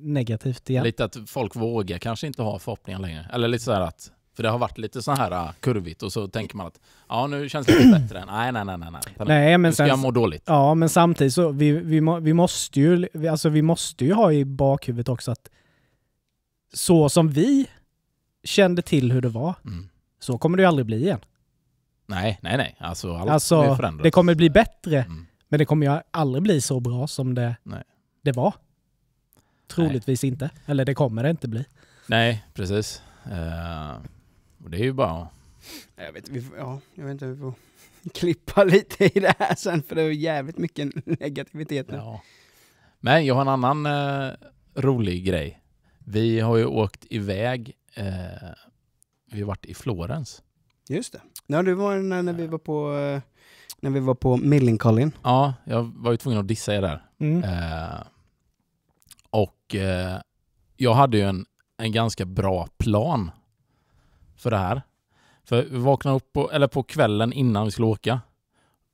negativt igen. Lite att folk vågar kanske inte ha förhoppningar längre. Eller lite så här att för det har varit lite så här äh, kurvigt och så tänker man att ja, nu känns det lite bättre. Nej, nej, nej, nej. nej. nej men nu ska sen, jag må dåligt. Ja, men samtidigt så vi, vi, vi, måste ju, alltså, vi måste ju ha i bakhuvudet också att så som vi kände till hur det var, mm. så kommer det ju aldrig bli igen. Nej, nej, nej. Alltså, allt alltså, Det kommer bli bättre, mm. men det kommer ju aldrig bli så bra som det, nej. det var. Troligtvis nej. inte. Eller det kommer det inte bli. Nej, precis. Uh det är ju bara... Jag vet, vi, ja, jag vet inte, vi får klippa lite i det här sen för det är jävligt mycket negativitet nu. Ja. Men jag har en annan eh, rolig grej. Vi har ju åkt iväg, eh, vi har varit i Florens. Just det. Ja, du var när, när vi eh. var på eh, när vi var på Millencolin. Ja, jag var ju tvungen att dissa er där. Mm. Eh, och eh, jag hade ju en, en ganska bra plan för det här. För vi vaknade upp på, eller på kvällen innan vi skulle åka.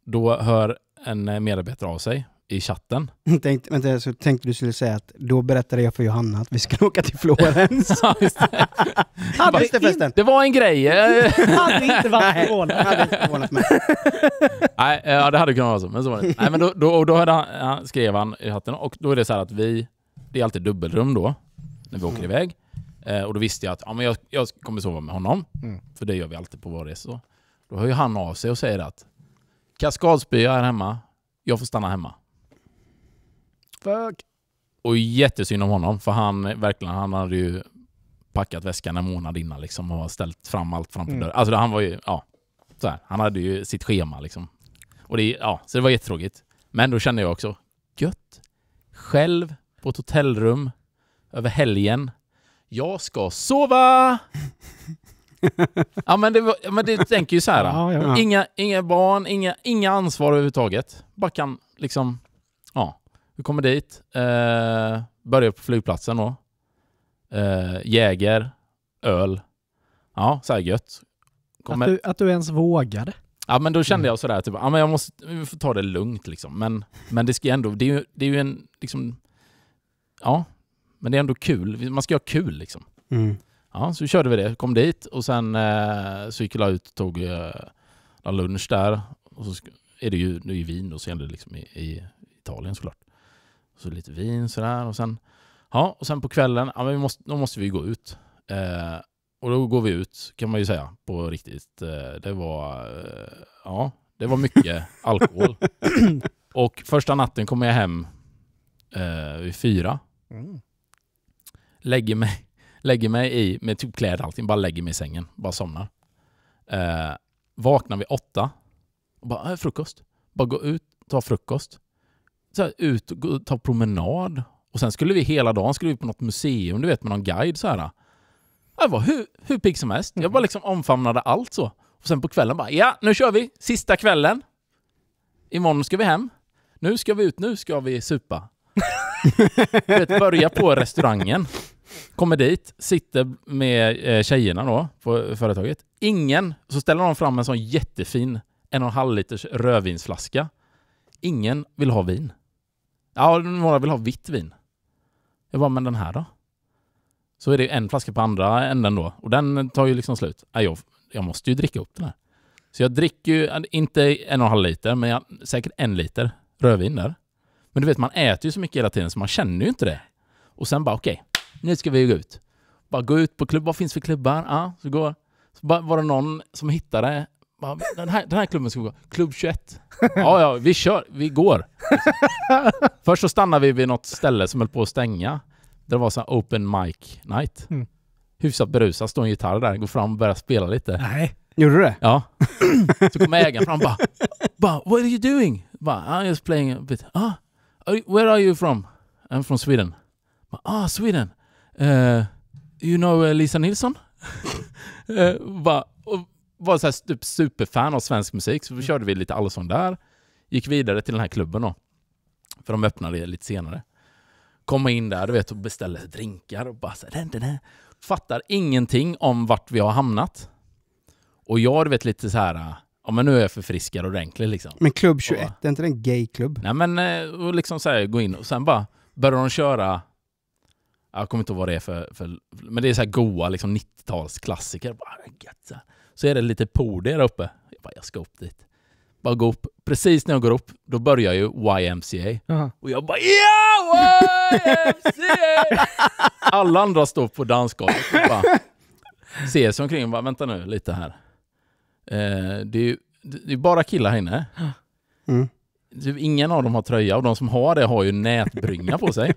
Då hör en medarbetare av sig i chatten. Tänk, vänta, så tänkte du skulle säga att då berättade jag för Johanna att vi skulle åka till Florens. ja, just det. Hade inte förresten. Det var en grej. hade inte varit förvånad. hade inte förvånat mig. Nej, ja, det hade kunnat vara så, men så var det Nej, men då, då, då hade han, skrev han i chatten och då är det så här att vi, det är alltid dubbelrum då när vi åker mm. iväg. Eh, och då visste jag att ja, men jag, jag kommer sova med honom, mm. för det gör vi alltid på våra resor. Då hör ju han av sig och säger att Kaskadspya är hemma, jag får stanna hemma. Fuck. Och jättesynd om honom, för han, verkligen, han hade ju packat väskan en månad innan liksom, och ställt fram allt framför mm. dörren. Alltså han var ju, ja, så här, han hade ju sitt schema liksom. Och det, ja, så det var jättetråkigt. Men då kände jag också, gött. Själv, på ett hotellrum, över helgen jag ska sova! ja, men det, men det tänker ju så här. Ja, ja, Inga, inga barn, inga, inga ansvar överhuvudtaget. Bara kan liksom, ja. Du kommer dit, eh, börjar på flygplatsen då. Eh, jäger, öl. Ja, så här gött. Att, du, att du ens vågade. Ja, men då kände mm. jag sådär, typ, ja, men jag måste vi får ta det lugnt liksom. Men, men det, ska ändå, det, är ju, det är ju en, liksom, ja, men det är ändå kul. Man ska ha kul liksom. Mm. Ja, så körde vi det. Kom dit och sen eh, så gick jag ut och tog eh, lunch där. Och så är det ju, det är ju vin då, så gäller det liksom i, i Italien såklart. Så lite vin sådär och sen, ja, och sen på kvällen, ja, men vi måste, då måste vi gå ut. Eh, och då går vi ut kan man ju säga på riktigt. Eh, det var, eh, ja, det var mycket alkohol. och första natten kommer jag hem eh, vid fyra. Mm lägger mig, lägger mig i, med typ kläder och allting, bara lägger mig i sängen, bara somnar. Eh, vaknar vid åtta, och bara äh, frukost. Bara gå ut, ta frukost. Så här, ut och gå, ta promenad. Och sen skulle vi hela dagen skulle vi på något museum, du vet med någon guide så här. Jag var hur, hur pigg som helst. Jag bara mm. liksom omfamnade allt så. Och sen på kvällen bara, ja nu kör vi, sista kvällen. Imorgon ska vi hem. Nu ska vi ut, nu ska vi supa. vet, börja på restaurangen. Kommer dit, sitter med eh, tjejerna då på företaget. Ingen, så ställer de fram en sån jättefin en och en halv liters rödvinsflaska. Ingen vill ha vin. Ja, några vill ha vitt vin. Jag bara, men den här då? Så är det en flaska på andra änden då och den tar ju liksom slut. jag, jag måste ju dricka upp den här. Så jag dricker ju, inte en och en halv liter, men jag, säkert en liter rödvin där. Men du vet, man äter ju så mycket hela tiden så man känner ju inte det. Och sen bara, okej, okay, nu ska vi gå ut. Bara gå ut på klubb, vad finns för klubbar? Ja, så går. Så bara, var det någon som hittade bara, den, här, den här klubben ska vi gå. Klubb 21. Ja, ja, vi kör. Vi går. Först så stannade vi vid något ställe som höll på att stänga. Där det var så här open mic night. Mm. Hyfsat berusad, står en gitarr där, går fram och börjar spela lite. Nej. Gjorde du det? Ja. Så kommer ägaren fram och bara, bara What are you doing? Bara, I'm ah, just playing a bit. Ah, where are you from? I'm from Sweden. Bara, ah, Sweden uh, you know eh, Lisa Nilsson? uh, eh, var, och var så här, typ superfan av svensk musik, så mm. körde vi lite allsång där. Gick vidare till den här klubben då. För de öppnade lite senare. Komma in där du vet, och beställa drinkar och bara så här, den, den, Fattar ingenting om vart vi har hamnat. Och jag du vet lite så här, ja men nu är jag förfriskad ordentligt liksom. Men klubb 21, och, är inte det en gayklubb? Nej men, och liksom så här, gå in och sen bara börjar de köra jag kommer inte ihåg vad det är för, för men det är så här goa liksom 90-talsklassiker. Ah, så är det lite pool där uppe. Jag bara, jag ska upp dit. Bara gå upp. Precis när jag går upp, då börjar ju YMCA. Uh -huh. Och jag bara ja YMCA! Alla andra står på dansgolvet och bara ser sig omkring och bara, vänta nu lite här. Eh, det, är ju, det är bara killar här inne. Mm. Typ ingen av dem har tröja och de som har det har ju nätbrynga på sig.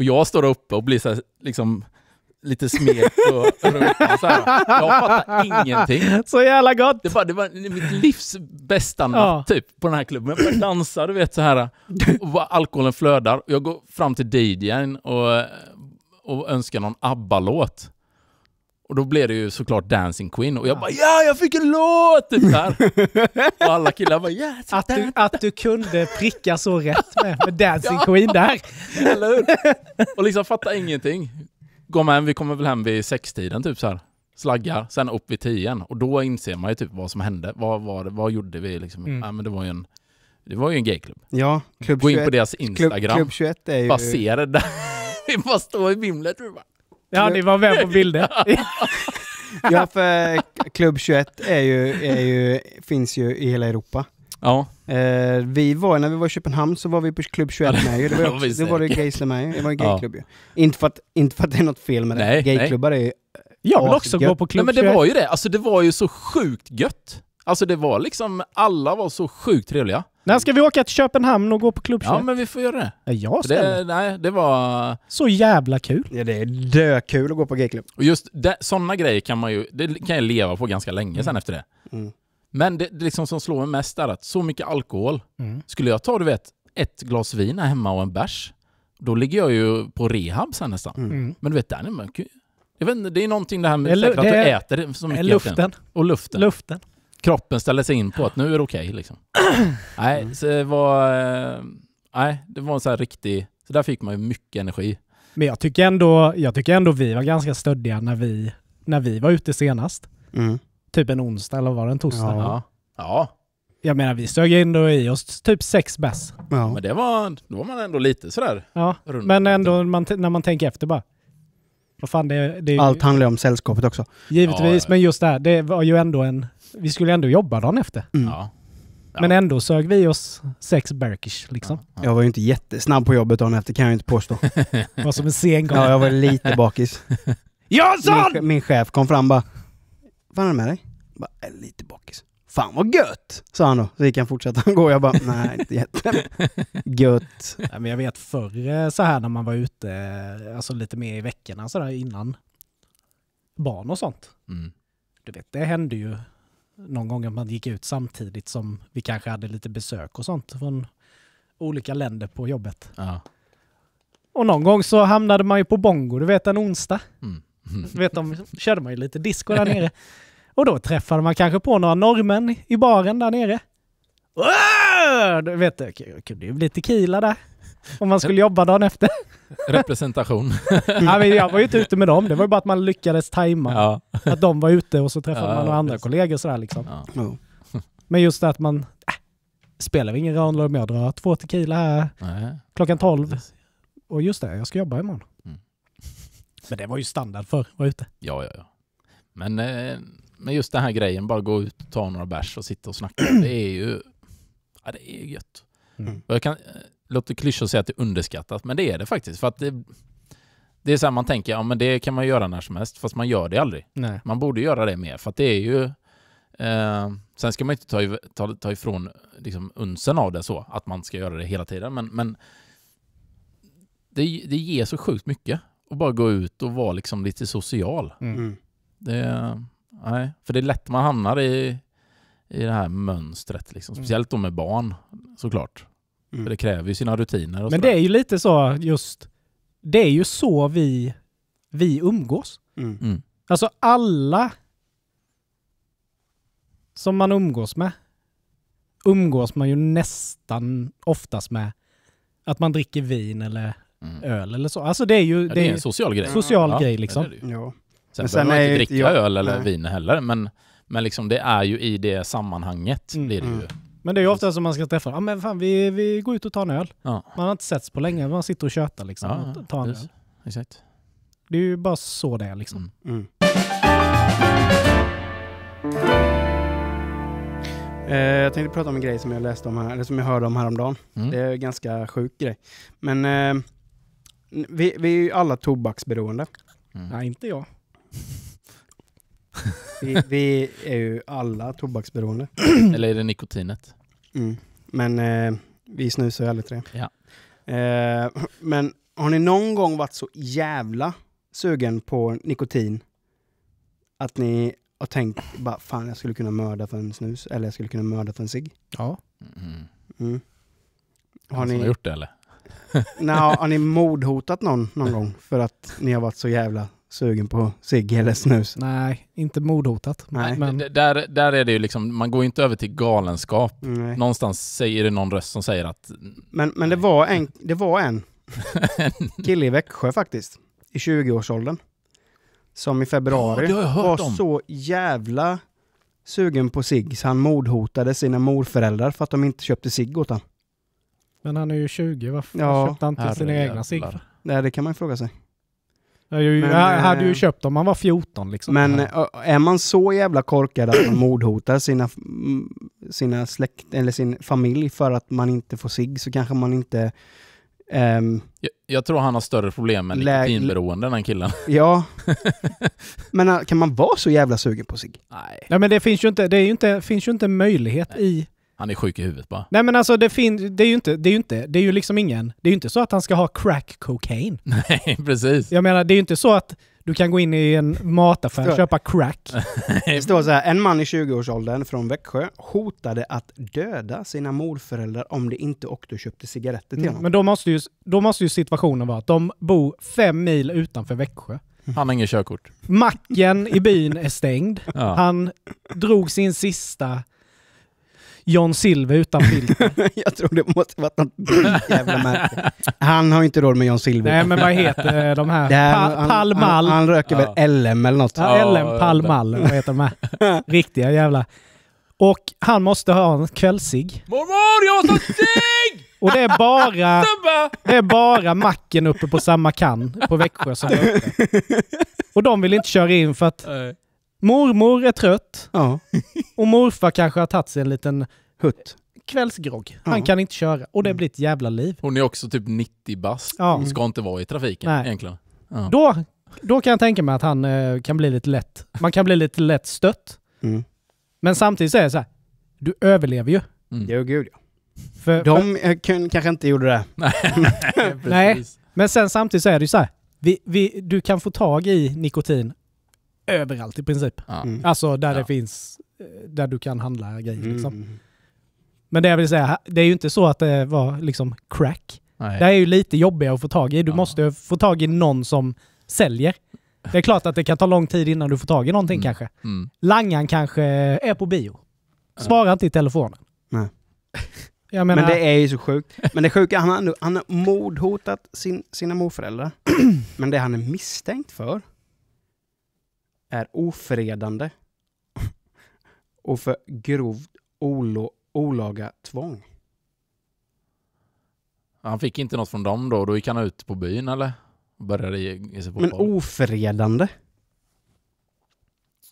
Och jag står uppe och blir så här, liksom lite smet och rutan så här. Jag fattar ingenting. Så jävla gott! Det var, det var mitt livs bästa natt typ på den här klubben. Jag dansar, du vet så här. Och alkoholen flödar. Jag går fram till DJn och, och önskar någon ABBA-låt. Och då blev det ju såklart Dancing Queen och jag ja. bara ja, jag fick en låt! Typ där. och alla killar bara yes, att, that, du, that. att du kunde pricka så rätt med, med Dancing ja. Queen där. Eller hur? Och liksom fatta ingenting. Går med, vi kommer väl hem vid sextiden typ så här. Slaggar, sen upp vid tio och då inser man ju typ vad som hände. Vad, vad, vad gjorde vi liksom? Mm. Ja, men det var ju en det var ju en gayklubb. Ja, klubb Gå in 21, på deras Instagram. Klubb, klubb 21 är ju... Bara se det där. Vi bara står i vimlet och bara Ja, ni var med på bilden. ja, för Klubb 21 är ju, är ju, finns ju i hela Europa. Ja. Eh, vi var, när vi var i Köpenhamn så var vi på Klubb 21 med ju. Det var, också, det, var det Geisler med Det var en gayklubb ja. ju. Inte för, att, inte för att det är något fel med det. Nej, Gayklubbar nej. är ju Jag vill också gött. gå på Klubb 21. Nej, men det var ju det. Alltså det var ju så sjukt gött. Alltså det var liksom, alla var så sjukt trevliga. När ska vi åka till Köpenhamn och gå på klubbköp? Ja, men vi får göra det. Ja, jag det, nej, det var... Så jävla kul. Ja, det är dökul att gå på gayklubb. Och just sådana grejer kan man ju det kan jag leva på ganska länge mm. sen efter det. Mm. Men det, det liksom som slår mig mest är att så mycket alkohol. Mm. Skulle jag ta, du vet, ett glas vin här hemma och en bärs, då ligger jag ju på rehab sen nästan. Mm. mm. Men du vet, där är man, jag vet det är någonting det här med det är, att du äter så mycket. Luften. Och luften. luften kroppen ställde sig in på att nu är det okej. Okay, liksom. nej, det var, eh, nej, det var en sån här riktig... Så där fick man ju mycket energi. Men jag tycker ändå, jag tycker ändå vi var ganska stöddiga när vi, när vi var ute senast. Mm. Typ en onsdag eller var det en torsdag? Ja. ja. Jag menar vi sög ändå i oss typ sex bärs. Ja. Men det var, då var man ändå lite sådär. Ja. Men ändå man, när man tänker efter bara. Vad fan, det, det Allt handlar ju om sällskapet också. Givetvis, ja. men just det här, det var ju ändå en, vi skulle ändå jobba dagen efter. Mm. Ja. Men ändå sög vi oss sex berkish liksom. Ja, jag var ju inte jättesnabb på jobbet dagen efter kan jag inte påstå. var som en sen gång. Ja, jag var lite bakis. Jansson! Min, min chef kom fram bara, vad är det med dig? Jag bara, lite bakis. Fan vad gött! Sa han då. Så gick han fortsätta gå. Jag bara, nej inte jätte gött. Ja, men jag vet förr eh, så här när man var ute, eh, alltså lite mer i veckorna sådär innan barn och sånt. Mm. Du vet, det hände ju någon gång att man gick ut samtidigt som vi kanske hade lite besök och sånt från olika länder på jobbet. Ja. Och någon gång så hamnade man ju på bongo, du vet en onsdag. Mm. du vet, de körde man ju lite disco där nere. Och då träffade man kanske på några norrmän i baren där nere. Du vet, det kunde ju bli tequila där. Om man skulle jobba dagen efter. Representation. ja, men jag var ju inte ute med dem, det var ju bara att man lyckades tajma. Ja. Att de var ute och så träffade ja, man några andra precis. kollegor sådär liksom. Ja. Men just det att man, äh, spelar ingen roll om jag drar två tequila här Nej. klockan tolv. Och just det, jag ska jobba imorgon. Mm. Men det var ju standard för att vara ute. Ja, ja, ja. Men, eh, men just den här grejen, bara gå ut och ta några bärs och sitta och snacka. det är ju, ja, det är ju gött. Mm. Och jag kan, eh, låter klyschor säga att det är underskattat, men det är det faktiskt. För att det, det är så här man tänker, ja men det kan man göra när som helst, fast man gör det aldrig. Nej. Man borde göra det mer, för att det är ju... Eh, sen ska man inte ta, ta, ta ifrån liksom, unsen av det så, att man ska göra det hela tiden, men, men det, det ger så sjukt mycket att bara gå ut och vara liksom lite social. Mm. mm. Det, nej, för det är lätt man hamnar i, i det här mönstret, liksom. Mm. speciellt då med barn såklart. Mm. För det kräver ju sina rutiner. Men det är ju lite så just, det är ju så vi, vi umgås. Mm. Mm. Alltså alla som man umgås med umgås man ju nästan oftast med att man dricker vin eller mm. öl eller så. Alltså det är ju... Ja, det, är det, en social grej. Social ja, grej liksom. Ja, det det sen, sen behöver man inte dricka öl eller nej. vin heller, men, men liksom det är ju i det sammanhanget. Mm. Blir det ju. Mm. Men det är ju ofta som man ska träffa, ja men fan vi, vi går ut och tar en öl. Ja. Man har inte setts på länge, man sitter och tjötar liksom. Ja, och tar en öl. Exakt. Det är ju bara så det är liksom. Mm. Mm. Eh, jag tänkte prata om en grej som jag läste om här, eller som jag hörde om häromdagen. Mm. Det är en ganska sjuk grej. Men eh, vi, vi är ju alla tobaksberoende. Mm. Nej, inte jag. Vi, vi är ju alla tobaksberoende. Eller är det nikotinet? Mm. Men eh, vi snusar ju alla tre. Ja. Eh, men har ni någon gång varit så jävla sugen på nikotin att ni har tänkt bara fan jag skulle kunna mörda för en snus eller jag skulle kunna mörda för en cigg? Ja. Mm. mm. Har ni har gjort det eller? Nej, har ni mordhotat någon någon gång för att ni har varit så jävla sugen på cigg eller snus. Nej, inte mordhotat. Nej. Men... Där, där är det ju liksom, man går inte över till galenskap. Nej. Någonstans säger det någon röst som säger att... Men, men det, var en, det var en kille i Växjö faktiskt, i 20-årsåldern, som i februari ja, var om. så jävla sugen på cigg så han mordhotade sina morföräldrar för att de inte köpte cigg åt honom. Men han är ju 20, varför ja. köpte han inte sina egna cigg? Nej, det kan man ju fråga sig. Jag, ju, men, jag hade eh, ju köpt om man var 14 liksom. Men eh, är man så jävla korkad att man mordhotar sina, mm, sina släkt, eller sin familj för att man inte får sig så kanske man inte... Um, jag, jag, tror han har större problem med nikotinberoende än den killen. Ja. men eh, kan man vara så jävla sugen på sig? Nej. Nej men det finns ju inte, det är ju inte, finns ju inte möjlighet Nej. i han är sjuk i huvudet bara. Nej men alltså det, fin- det är ju inte, det är ju inte, det är ju liksom ingen, det är ju inte så att han ska ha crack cocaine. Nej, precis. Jag menar, det är ju inte så att du kan gå in i en mataffär och köpa crack. Det står så här, en man i 20-årsåldern från Växjö hotade att döda sina morföräldrar om de inte åkte och köpte cigaretter till mm, honom. Men då måste, ju, då måste ju situationen vara att de bor fem mil utanför Växjö. Mm. Han har inget körkort. Macken i byn är stängd. Ja. Han drog sin sista John Silver utan filter. jag tror det måste varit något jävla märke. Han har inte råd med John Silver. Nej, men vad heter de här? här pa han, Han, han, röker väl ja. LM eller något. Ja, ja LM, Palmal, vad heter de här? Riktiga jävla... Och han måste ha en kvällsig. Mormor, jag måste ha cigg! Och det är bara, det är bara macken uppe på samma kan på Växjö som är uppe. Och de vill inte köra in för att Nej. Mormor är trött ja. och morfar kanske har tagit sig en liten hutt kvällsgrogg. Han ja. kan inte köra och det mm. blir ett jävla liv. Hon är också typ 90 bast. Ja. Hon ska inte vara i trafiken Nej. egentligen. Ja. Då, då kan jag tänka mig att han eh, kan bli lite lätt, man kan bli lite lätt stött. Mm. Men samtidigt så är det så här, du överlever ju. Mm. Jo, gud ja. För, De för, eh, kanske inte gjorde det. Nej, men sen samtidigt så är det ju så här, vi, vi, du kan få tag i nikotin överallt i princip. Ja. Mm. Alltså där det finns, eh, där du kan handla grejer mm, liksom. Mm, mm. Men det jag vill säga, det är ju inte så att det var liksom crack. Nej. Det är ju lite jobbigare att få tag i. Du måste få tag i någon som säljer. Det är klart att det kan ta lång tid innan du får tag i någonting mm. kanske. Mm. Langan kanske är på bio. Svarar inte i telefonen. Nej. Jag Menar, men det är ju så sjukt. Men det sjuka, han har, han har mordhotat sin, sina morföräldrar. men det han är misstänkt för är ofredande och för grovt olo, olaga tvång. Han fick inte något från dem då, då gick han ut på byn eller? Och började ge sig på Men folk. ofredande?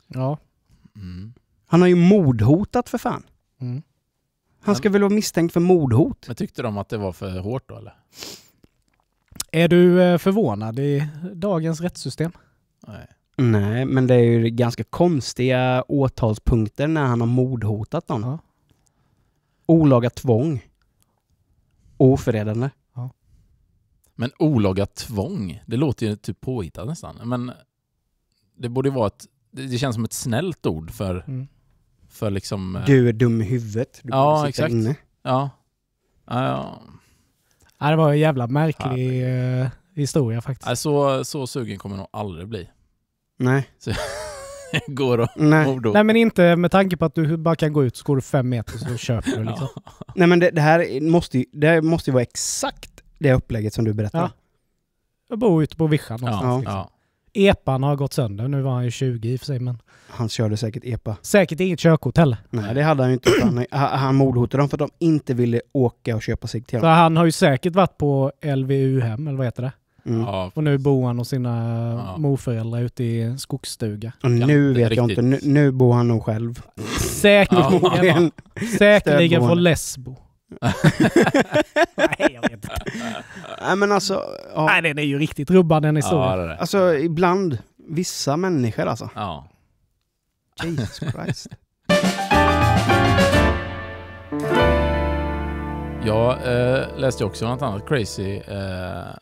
Ja. Mm. Han har ju mordhotat för fan. Mm. Han ska väl vara misstänkt för mordhot? Men tyckte de att det var för hårt då eller? Är du eh, förvånad i dagens rättssystem? Nej. Nej, men det är ju ganska konstiga åtalspunkter när han har mordhotat någon. Ja. Olaga tvång. Ofredande. Ja. Men olaga tvång, det låter ju typ påhittat nästan. Men det borde ju vara ett... Det känns som ett snällt ord för... Mm. För liksom... Eh, du är dum i huvudet. Du ja, borde sitta exakt. inne. Ja, Ja. ja. Det var en jävla märklig Herre. Eh, historia faktiskt. Så, så sugen kommer jag nog aldrig bli. Nej. Så jag går och Nej. Då. Nej men inte med tanke på att du bara kan gå ut så går du fem meter så köper du liksom. Nej men det, det, här måste ju, det här måste ju vara exakt det upplägget som du berättar. Ja. Jag bor ute på vischan någonstans. Ja. Liksom. Ja. Epan har gått sönder. Nu var han ju 20 i och för sig men... Han körde säkert epa. Säkert inget körkort heller. Nej det hade han ju inte. Han, han mordhotade dem för att de inte ville åka och köpa sig till honom. Så han har ju säkert varit på LVU-hem, eller vad heter det? Mm. Ja, och nu bor han och sina ja. morföräldrar ute i skogsstuga. Och nu vet jag inte, nu, nu, bor han nog själv. Säkerligen, säkerligen från Lesbo. Nej, jag vet inte. Nej, men alltså... Ja. Nej, den är ju riktigt rubbad den historien. Ja, det det. Alltså, ibland. Vissa människor alltså. Ja. Jesus Christ. Jag eh, läste också något annat crazy. Eh,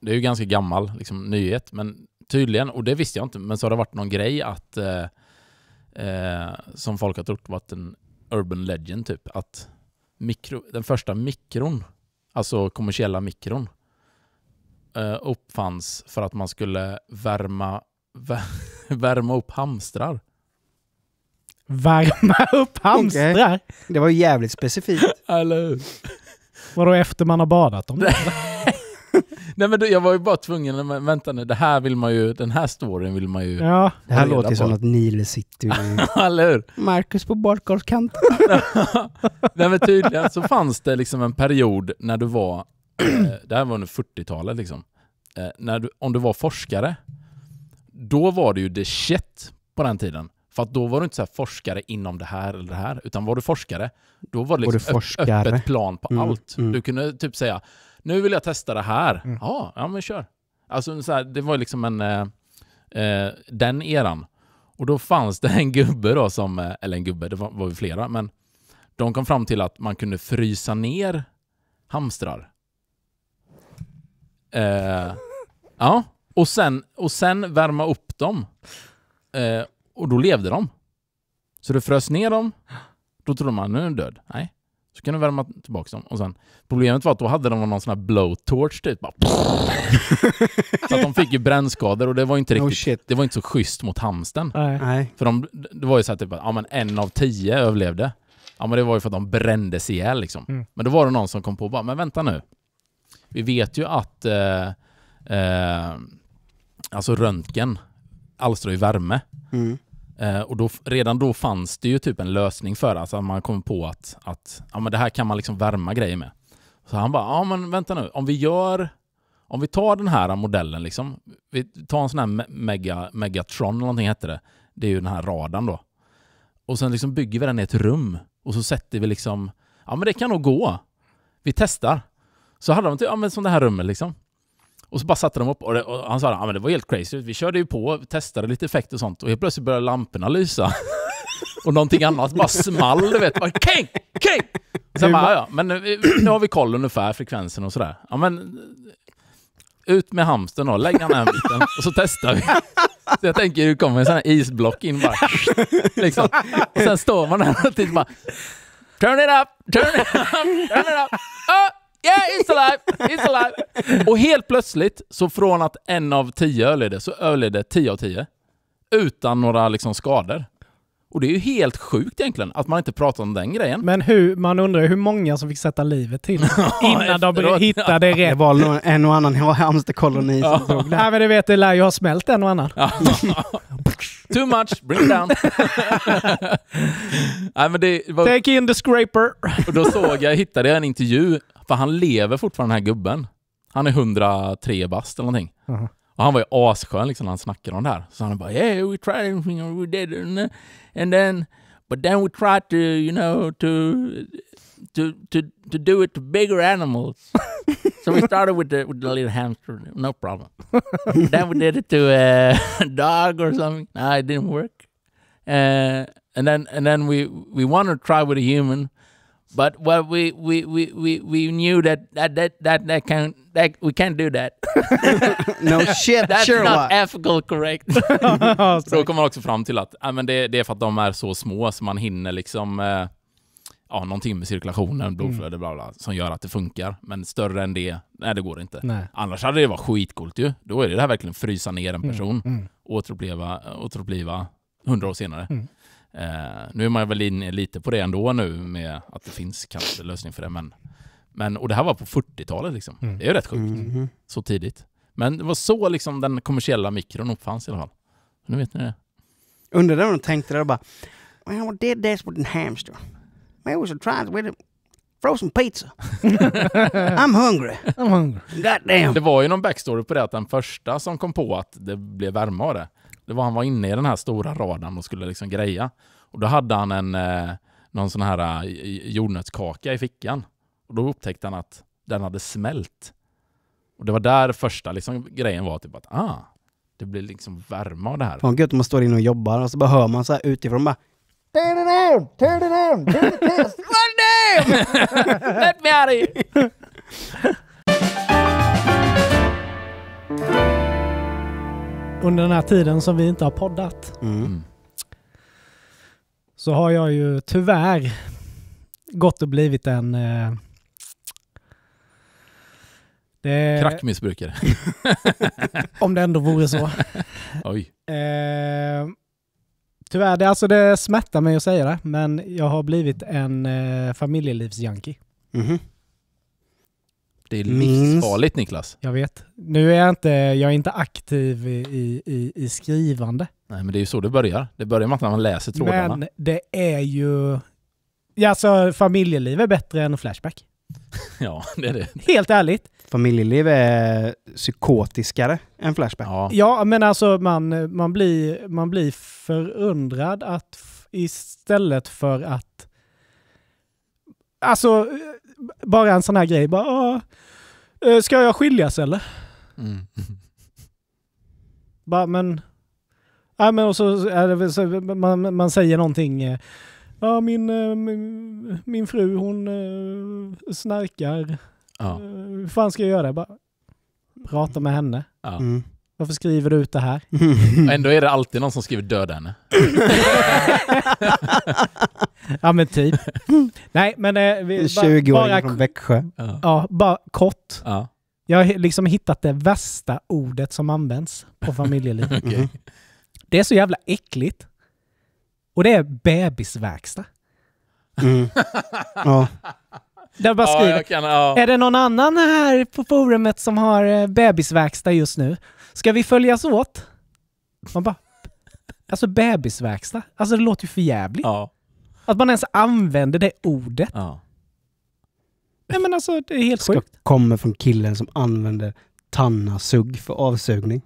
det är ju ganska gammal liksom, nyhet, men tydligen, och det visste jag inte, men så har det varit någon grej att eh, eh, som folk har trott varit en urban legend typ, att mikro, den första mikron, alltså kommersiella mikron, eh, uppfanns för att man skulle värma, värma upp hamstrar. Värma upp hamstrar? Okay. Det var ju jävligt specifikt. Eller hur? Vadå efter man har badat dem? Nej men jag var ju bara tvungen, men vänta nu, det här vill man ju, den här storyn vill man ju... Ja, det här låter ju som något Nile City. Eller hur? Marcus på badkarskanten. Nej men tydligen så fanns det liksom en period när du var, eh, det här var under 40-talet liksom, eh, när du, om du var forskare, då var det ju the shit på den tiden. För att då var du inte så forskare inom det här eller det här, utan var du forskare, då var det liksom var öppet plan på mm, allt. Mm. Du kunde typ säga, nu vill jag testa det här. Mm. Ja, ja, men kör. Alltså, så här, det var liksom en, eh, eh den eran. Och då fanns det en gubbe då som, eh, eller en gubbe, det var, var vi flera, men de kom fram till att man kunde frysa ner hamstrar. Eh, ja, och sen, och sen värma upp dem. Eh, och då levde de. Så du frös ner dem, då trodde man nu är den död. Nej, så kan du värma tillbaka dem. Och sen, problemet var att då hade de någon sån här blowtorch typ. så att de fick ju brännskador och det var inte riktigt, no det var inte så schysst mot hamsten. Nej. För de, det var ju så här typ att ja, men en av tio överlevde. Ja men det var ju för att de brändes ihjäl liksom. Mm. Men då var det någon som kom på bara, men vänta nu. Vi vet ju att eh, eh, alltså röntgen alstrar ju värme. Mm. Eh, och då, redan då fanns det ju typ en lösning för det, alltså man kom på att, att ja, men det här kan man liksom värma grejer med. Så han bara, ja men vänta nu, om vi gör om vi tar den här modellen, liksom, vi tar en sån här mega, Megatron eller någonting hette det. Det är ju den här radarn då. Och sen liksom bygger vi den i ett rum och så sätter vi liksom, ja men det kan nog gå. Vi testar. Så hade de typ, ja men som det här rummet liksom. Och så bara satte de upp och, det, och han sa att ah, det var helt crazy. Vi körde ju på, testade lite effekt och sånt och helt plötsligt började lamporna lysa. och någonting annat bara small, du vet. Bara, king, king! Sen bara, ja, men nu, nu har vi koll ungefär, frekvensen och sådär. Ja, men, ut med hamsten då, lägg den här biten och så testar vi. Så jag tänker, det kommer en sån här isblock in bara. Liksom. Och sen står man där och tittar bara, turn it up, turn it up, turn it up. Oh! Yeah, it's alive! It's alive! och helt plötsligt, så från att en av tio överlevde, så överlevde tio av tio. Utan några liksom skador. Och det är ju helt sjukt egentligen att man inte pratar om den grejen. Men hur, man undrar hur många som fick sätta livet till innan de hittade rätt. Det var en och annan hamsterkoloni som dog det. Nej men du vet, det lär ju ha smält en och annan. Too much, bring it down. Nej, men det var... Take in the scraper. och då såg jag, hittade jag en intervju för han lever fortfarande den här gubben. Han är 103 bast eller någonting. Uh -huh. Och han var ju asskön liksom när han snackade om det här. Så han bara yeah we tried everything we did and, and then but then we tried to you know to to to to do it to bigger animals. so we started with the with the little hamster, no problem. then we did it to a dog or something. No, it didn't work. Uh, and then and then we we wanted to try with a human, But well, we we, we, we, we knew that that that that, that can that we can't do that. no shit, That's Sherlock. not ethical correct. Då kommer man också fram till att äh, men det, det är för att de är så små så man hinner liksom eh, ja, någonting med cirkulationen, blodflödet blodflöde, mm. bla bla, som gör att det funkar. Men större än det, nej det går inte. Nej. Annars hade det varit skitcoolt ju. Då är det här verkligen frysa ner en mm, person, mm. mm. återuppleva, återuppleva hundra år senare. Mm. Eh, nu är man väl inne lite på det ändå nu med att det finns kanske lösning för det. Men, men, och det här var på 40-talet liksom. Mm. Det är ju rätt sjukt. Mm. Så tidigt. Men det var så liksom den kommersiella mikron uppfanns i alla fall. Nu vet ni det. Undrar om de tänkte där bara Well, did this with a hamster. I was trying with a frozen pizza. I'm hungry. I'm hungry. God damn. Det var ju någon backstory på det att den första som kom på att det blev värme av det det var han var inne i den här stora radarn och skulle liksom greja. Och då hade han en, eh, någon sån här eh, jordnötskaka i fickan. Och då upptäckte han att den hade smält. Och det var där första liksom, grejen var typ att ah, det blir liksom värme av det här. Fan gött om man står inne och jobbar och så bara hör man så här utifrån bara Turn it down, turn it down, turn it down! Let me out of here! under den här tiden som vi inte har poddat mm. mm. så har jag ju tyvärr gått och blivit en... Eh, det, Crackmissbrukare. om det ändå vore så. Oj. Eh, tyvärr, det, alltså det smärtar mig att säga det, men jag har blivit en eh, familjelivsjunkie. Mm det är mm. livsfarligt Niklas. Jag vet. Nu är jag inte, jag är inte aktiv i, i, i skrivande. Nej, men det är ju så det börjar. Det börjar med att man läser trådarna. Men det är ju... Alltså, familjeliv är bättre än Flashback. ja, det är det. Helt ärligt. Familjeliv är psykotiskare än Flashback. Ja, ja men alltså man, man, blir, man blir förundrad att istället för att Alltså, bara en sån här grej. Bara, ah, eh, ska jag skiljas eller? Mm. Bara, men... Ja, men och så, är så man, man säger någonting. Eh, ja, min, eh, min, min fru hon snarkar. Ja. Hur fan ska jag göra? Bara, prata med henne. Ja. Mm. Varför skriver du ut det här? Mm. Ändå är det alltid någon som skriver döda henne. ja men typ. Nej men... Eh, vi, 20 bara, från Växjö. Ja, bara kort. Ja. Jag har liksom hittat det värsta ordet som används på familjeliv. okay. Det är så jävla äckligt. Och det är bebisverkstad. Mm. ja. Där bara skriver, ja, kan, ja. är det någon annan här på forumet som har eh, bebisverkstad just nu? Ska vi följas åt? Man bara... Alltså bebisverkstad. Alltså det låter ju för jävligt. Ja. Att man ens använder det ordet. Ja. Nej men alltså det är helt sjukt. kommer från killen som använder tannasugg för avsugning.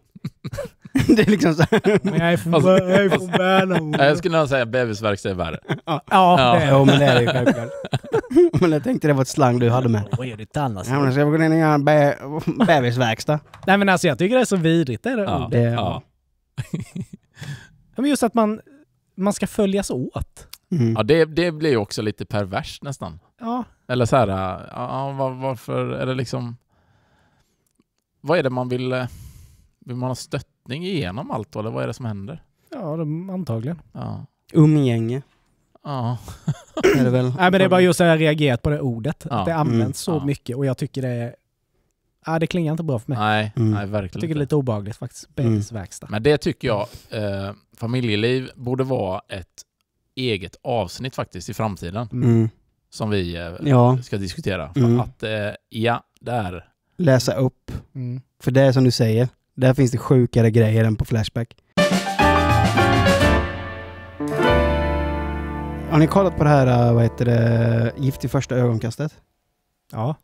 det är liksom så men jag är från, alltså, jag är från alltså, Värnamo. Jag skulle nog säga bebisverkstad är värre. Ja, ja. Det, jo, men det är det självklart. men jag tänkte det var ett slang du hade med. Vad gör ditt annars? Ja, men ska vi gå ner och göra en be bebisverkstad? Nej men alltså jag tycker det är så vidrigt det där ja. ordet. Ja. men just att man, man ska följas åt. Mm. Ja, det, det blir också lite perverst nästan. Ja. Eller så här, äh, ja, var, varför är det liksom... Vad är det man vill... Äh, vill man ha stött njutning igenom allt då, eller vad är det som händer? Ja, de, antagligen. Ja. Umgänge. Ja. är det väl? Nej, men det är bara just att jag reagerat på det ordet. Ja. Att det används mm. så ja. mycket och jag tycker det är Nej, det klingar inte bra för mig. Nej, mm. nej verkligen Jag tycker inte. det är lite obehagligt faktiskt. Bengts mm. Men det tycker jag, eh, familjeliv borde vara ett eget avsnitt faktiskt i framtiden. Mm. mm. Som vi eh, ja. ska diskutera. För mm. att, eh, ja, där. Läsa upp. Mm. För det är som du säger, där finns det sjukare grejer än på Flashback. Har ni kollat på det här, äh, vad heter det, Gift i första ögonkastet? Ja.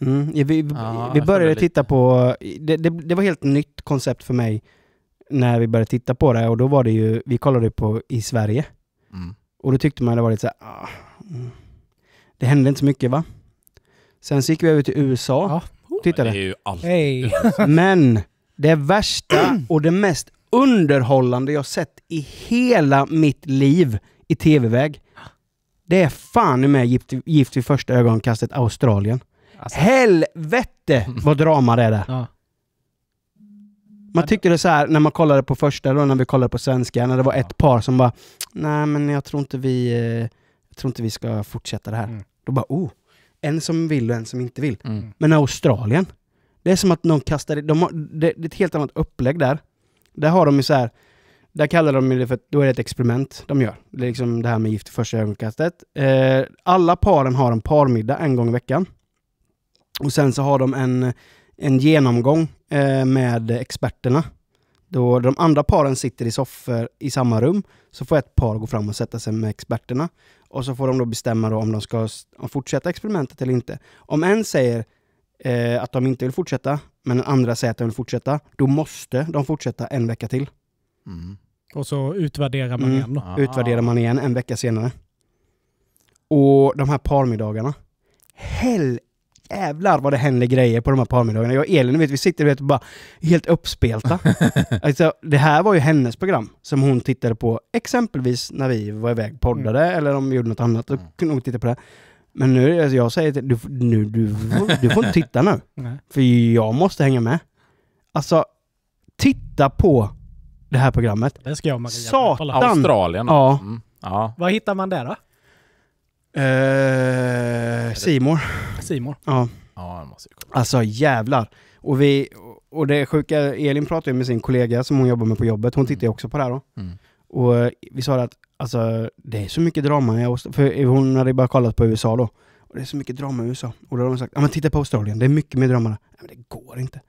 Mm, vi, vi, ja, vi började titta på, det, det, det var helt nytt koncept för mig när vi började titta på det och då var det ju, vi kollade på i Sverige. Mm. Och då tyckte man det var lite såhär... ah, mm. det hände inte så mycket va? Sen så gick vi över till USA. Ja. Oh, tittade. Det är ju Hey. Men det värsta och det mest underhållande jag sett i hela mitt liv i tv-väg. Det är fan med Gift, gift vid första ögonkastet Australien. Alltså. Helvete vad drama det är där. Ja. Man tyckte det så här när man kollade på första, då när vi kollade på svenska, när det var ett par som bara Nej men jag tror inte vi, eh, jag tror inte vi ska fortsätta det här. Mm. Då bara oh, en som vill och en som inte vill. Mm. Men Australien, det är som att någon kastar... De har, det, det är ett helt annat upplägg där. Där har de ju så här... Där kallar de det för då är det ett experiment de gör. Det är liksom det här med gift i första ögonkastet. Eh, alla paren har en parmiddag en gång i veckan. Och sen så har de en, en genomgång eh, med experterna. Då de andra paren sitter i soffor i samma rum, så får ett par gå fram och sätta sig med experterna. Och så får de då bestämma då om de ska fortsätta experimentet eller inte. Om en säger eh, att de inte vill fortsätta, men den andra säger att de vill fortsätta, då måste de fortsätta en vecka till. Mm. Och så utvärderar man mm. igen då? Utvärderar man igen en vecka senare. Och de här parmiddagarna. Hell jävlar vad det händer grejer på de här parmiddagarna. Jag och Elin, vet, vi sitter vet, bara helt uppspelta. alltså, det här var ju hennes program som hon tittade på exempelvis när vi var iväg poddade mm. eller om vi gjorde något annat. Då mm. kunde hon titta på det. Men nu, alltså jag säger till du, nu, du, får, du får inte titta nu. För jag måste hänga med. Alltså, titta på det här programmet. Det ska jag och Maria Satan! Australien Ja. Mm. ja. Vad hittar man där då? Eh, Simor. Eh, Simor. Ja. ja måste kolla. Alltså jävlar. Och, vi, och det sjuka, Elin pratade med sin kollega som hon jobbar med på jobbet, hon tittar ju också på det här då. Mm. Och eh, vi sa att Alltså, det är så mycket drama i Australien. För hon hade bara kollat på USA då. Och det är så mycket drama i USA. Och då har de sagt, ja men titta på Australien, det är mycket mer drama där. men det går inte.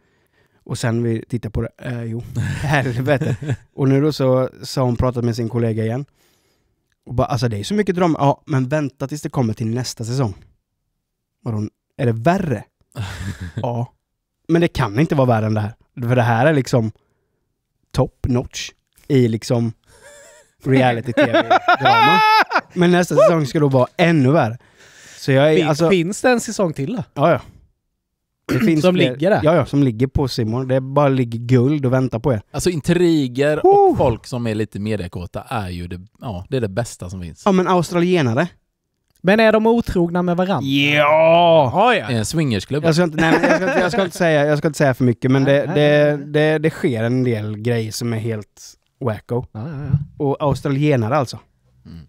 Och sen vi tittar på det, eh, jo, helvete. och nu då så har hon pratat med sin kollega igen. Och bara, alltså det är så mycket drama. Ja, men vänta tills det kommer till nästa säsong. Vadå, är det värre? ja. Men det kan inte vara värre än det här. För det här är liksom top notch i liksom reality-tv-drama. Men nästa säsong ska då vara ännu värre. Så jag är, alltså, Finns det en säsong till då? Ja, ja. Det finns som fler, ligger där? Ja, ja, som ligger på Simon. Det bara ligger guld och väntar på er. Alltså intriger och folk som är lite mediekåta är ju det, ja, det, är det bästa som finns. Ja, men australienare. Men är de otrogna med varandra? Ja! Oh, ja. En eh, swingersklubb. Jag ska, inte, nej, jag, ska, jag, ska inte säga, jag ska inte säga för mycket, men det, det, det, det sker en del grejer som är helt wacko. Ja, ja, ja. Och australienare alltså. Mm.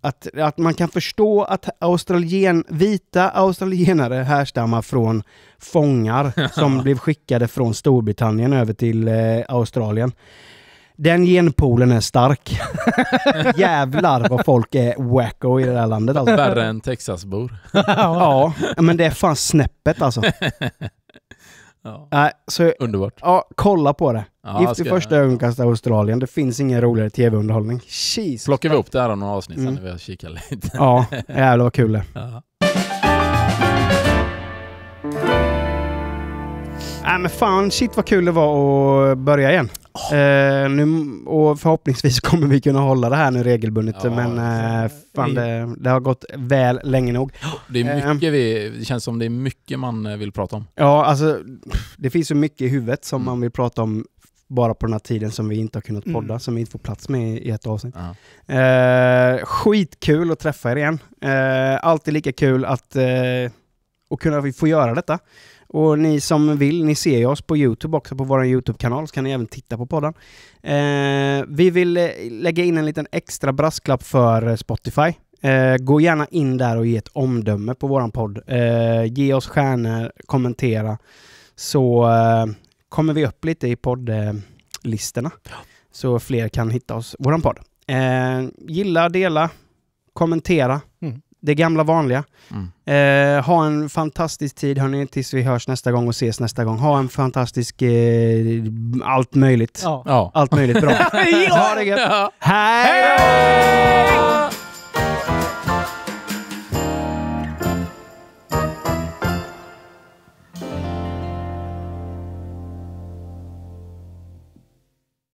Att, att man kan förstå att australien, vita australienare härstammar från fångar som blev skickade från Storbritannien över till eh, Australien. Den genpoolen är stark. Jävlar vad folk är wacko i det här landet alltså. Värre än Texasbor. ja, men det är fan snäppet alltså. Ja. Äh, så, Underbart. Ja, kolla på det. Ja, Gift i första ögonkastet Australien. Det finns ingen roligare tv-underhållning. Jesus. Plockar vi upp det här om några avsnitt mm. sen när vi har kikat lite. Ja, jävlar vad kul det ja. Nej äh, men fan, shit vad kul det var att börja igen. Eh, nu, och förhoppningsvis kommer vi kunna hålla det här nu regelbundet, ja, men eh, fan, det, det, har gått väl länge nog. Det, är eh. mycket eh, vi, det känns som det är mycket man eh, vill prata om. Ja, alltså det finns så mycket i huvudet som mm. man vill prata om bara på den här tiden som vi inte har kunnat mm. podda, mm. som vi inte får plats med i ett avsnitt. Uh -huh. eh, skitkul att träffa er igen. Eh, alltid lika kul att eh, och kunna få göra detta. Och ni som vill, ni ser ju oss på Youtube också, på vår Youtube-kanal, så kan ni även titta på podden. Eh, vi vill eh, lägga in en liten extra brasklapp för Spotify. Eh, gå gärna in där och ge ett omdöme på våran podd. Eh, ge oss stjärnor, kommentera, så eh, kommer vi upp lite i poddlistorna. Ja. Så fler kan hitta oss, våran podd. Eh, gilla, dela, kommentera. Mm det gamla vanliga. Mm. Eh, ha en fantastisk tid hörni, tills vi hörs nästa gång och ses nästa gång. Ha en fantastisk... Eh, allt möjligt. Ja. Allt möjligt bra. ja. Ha det gött. Hej! Hej!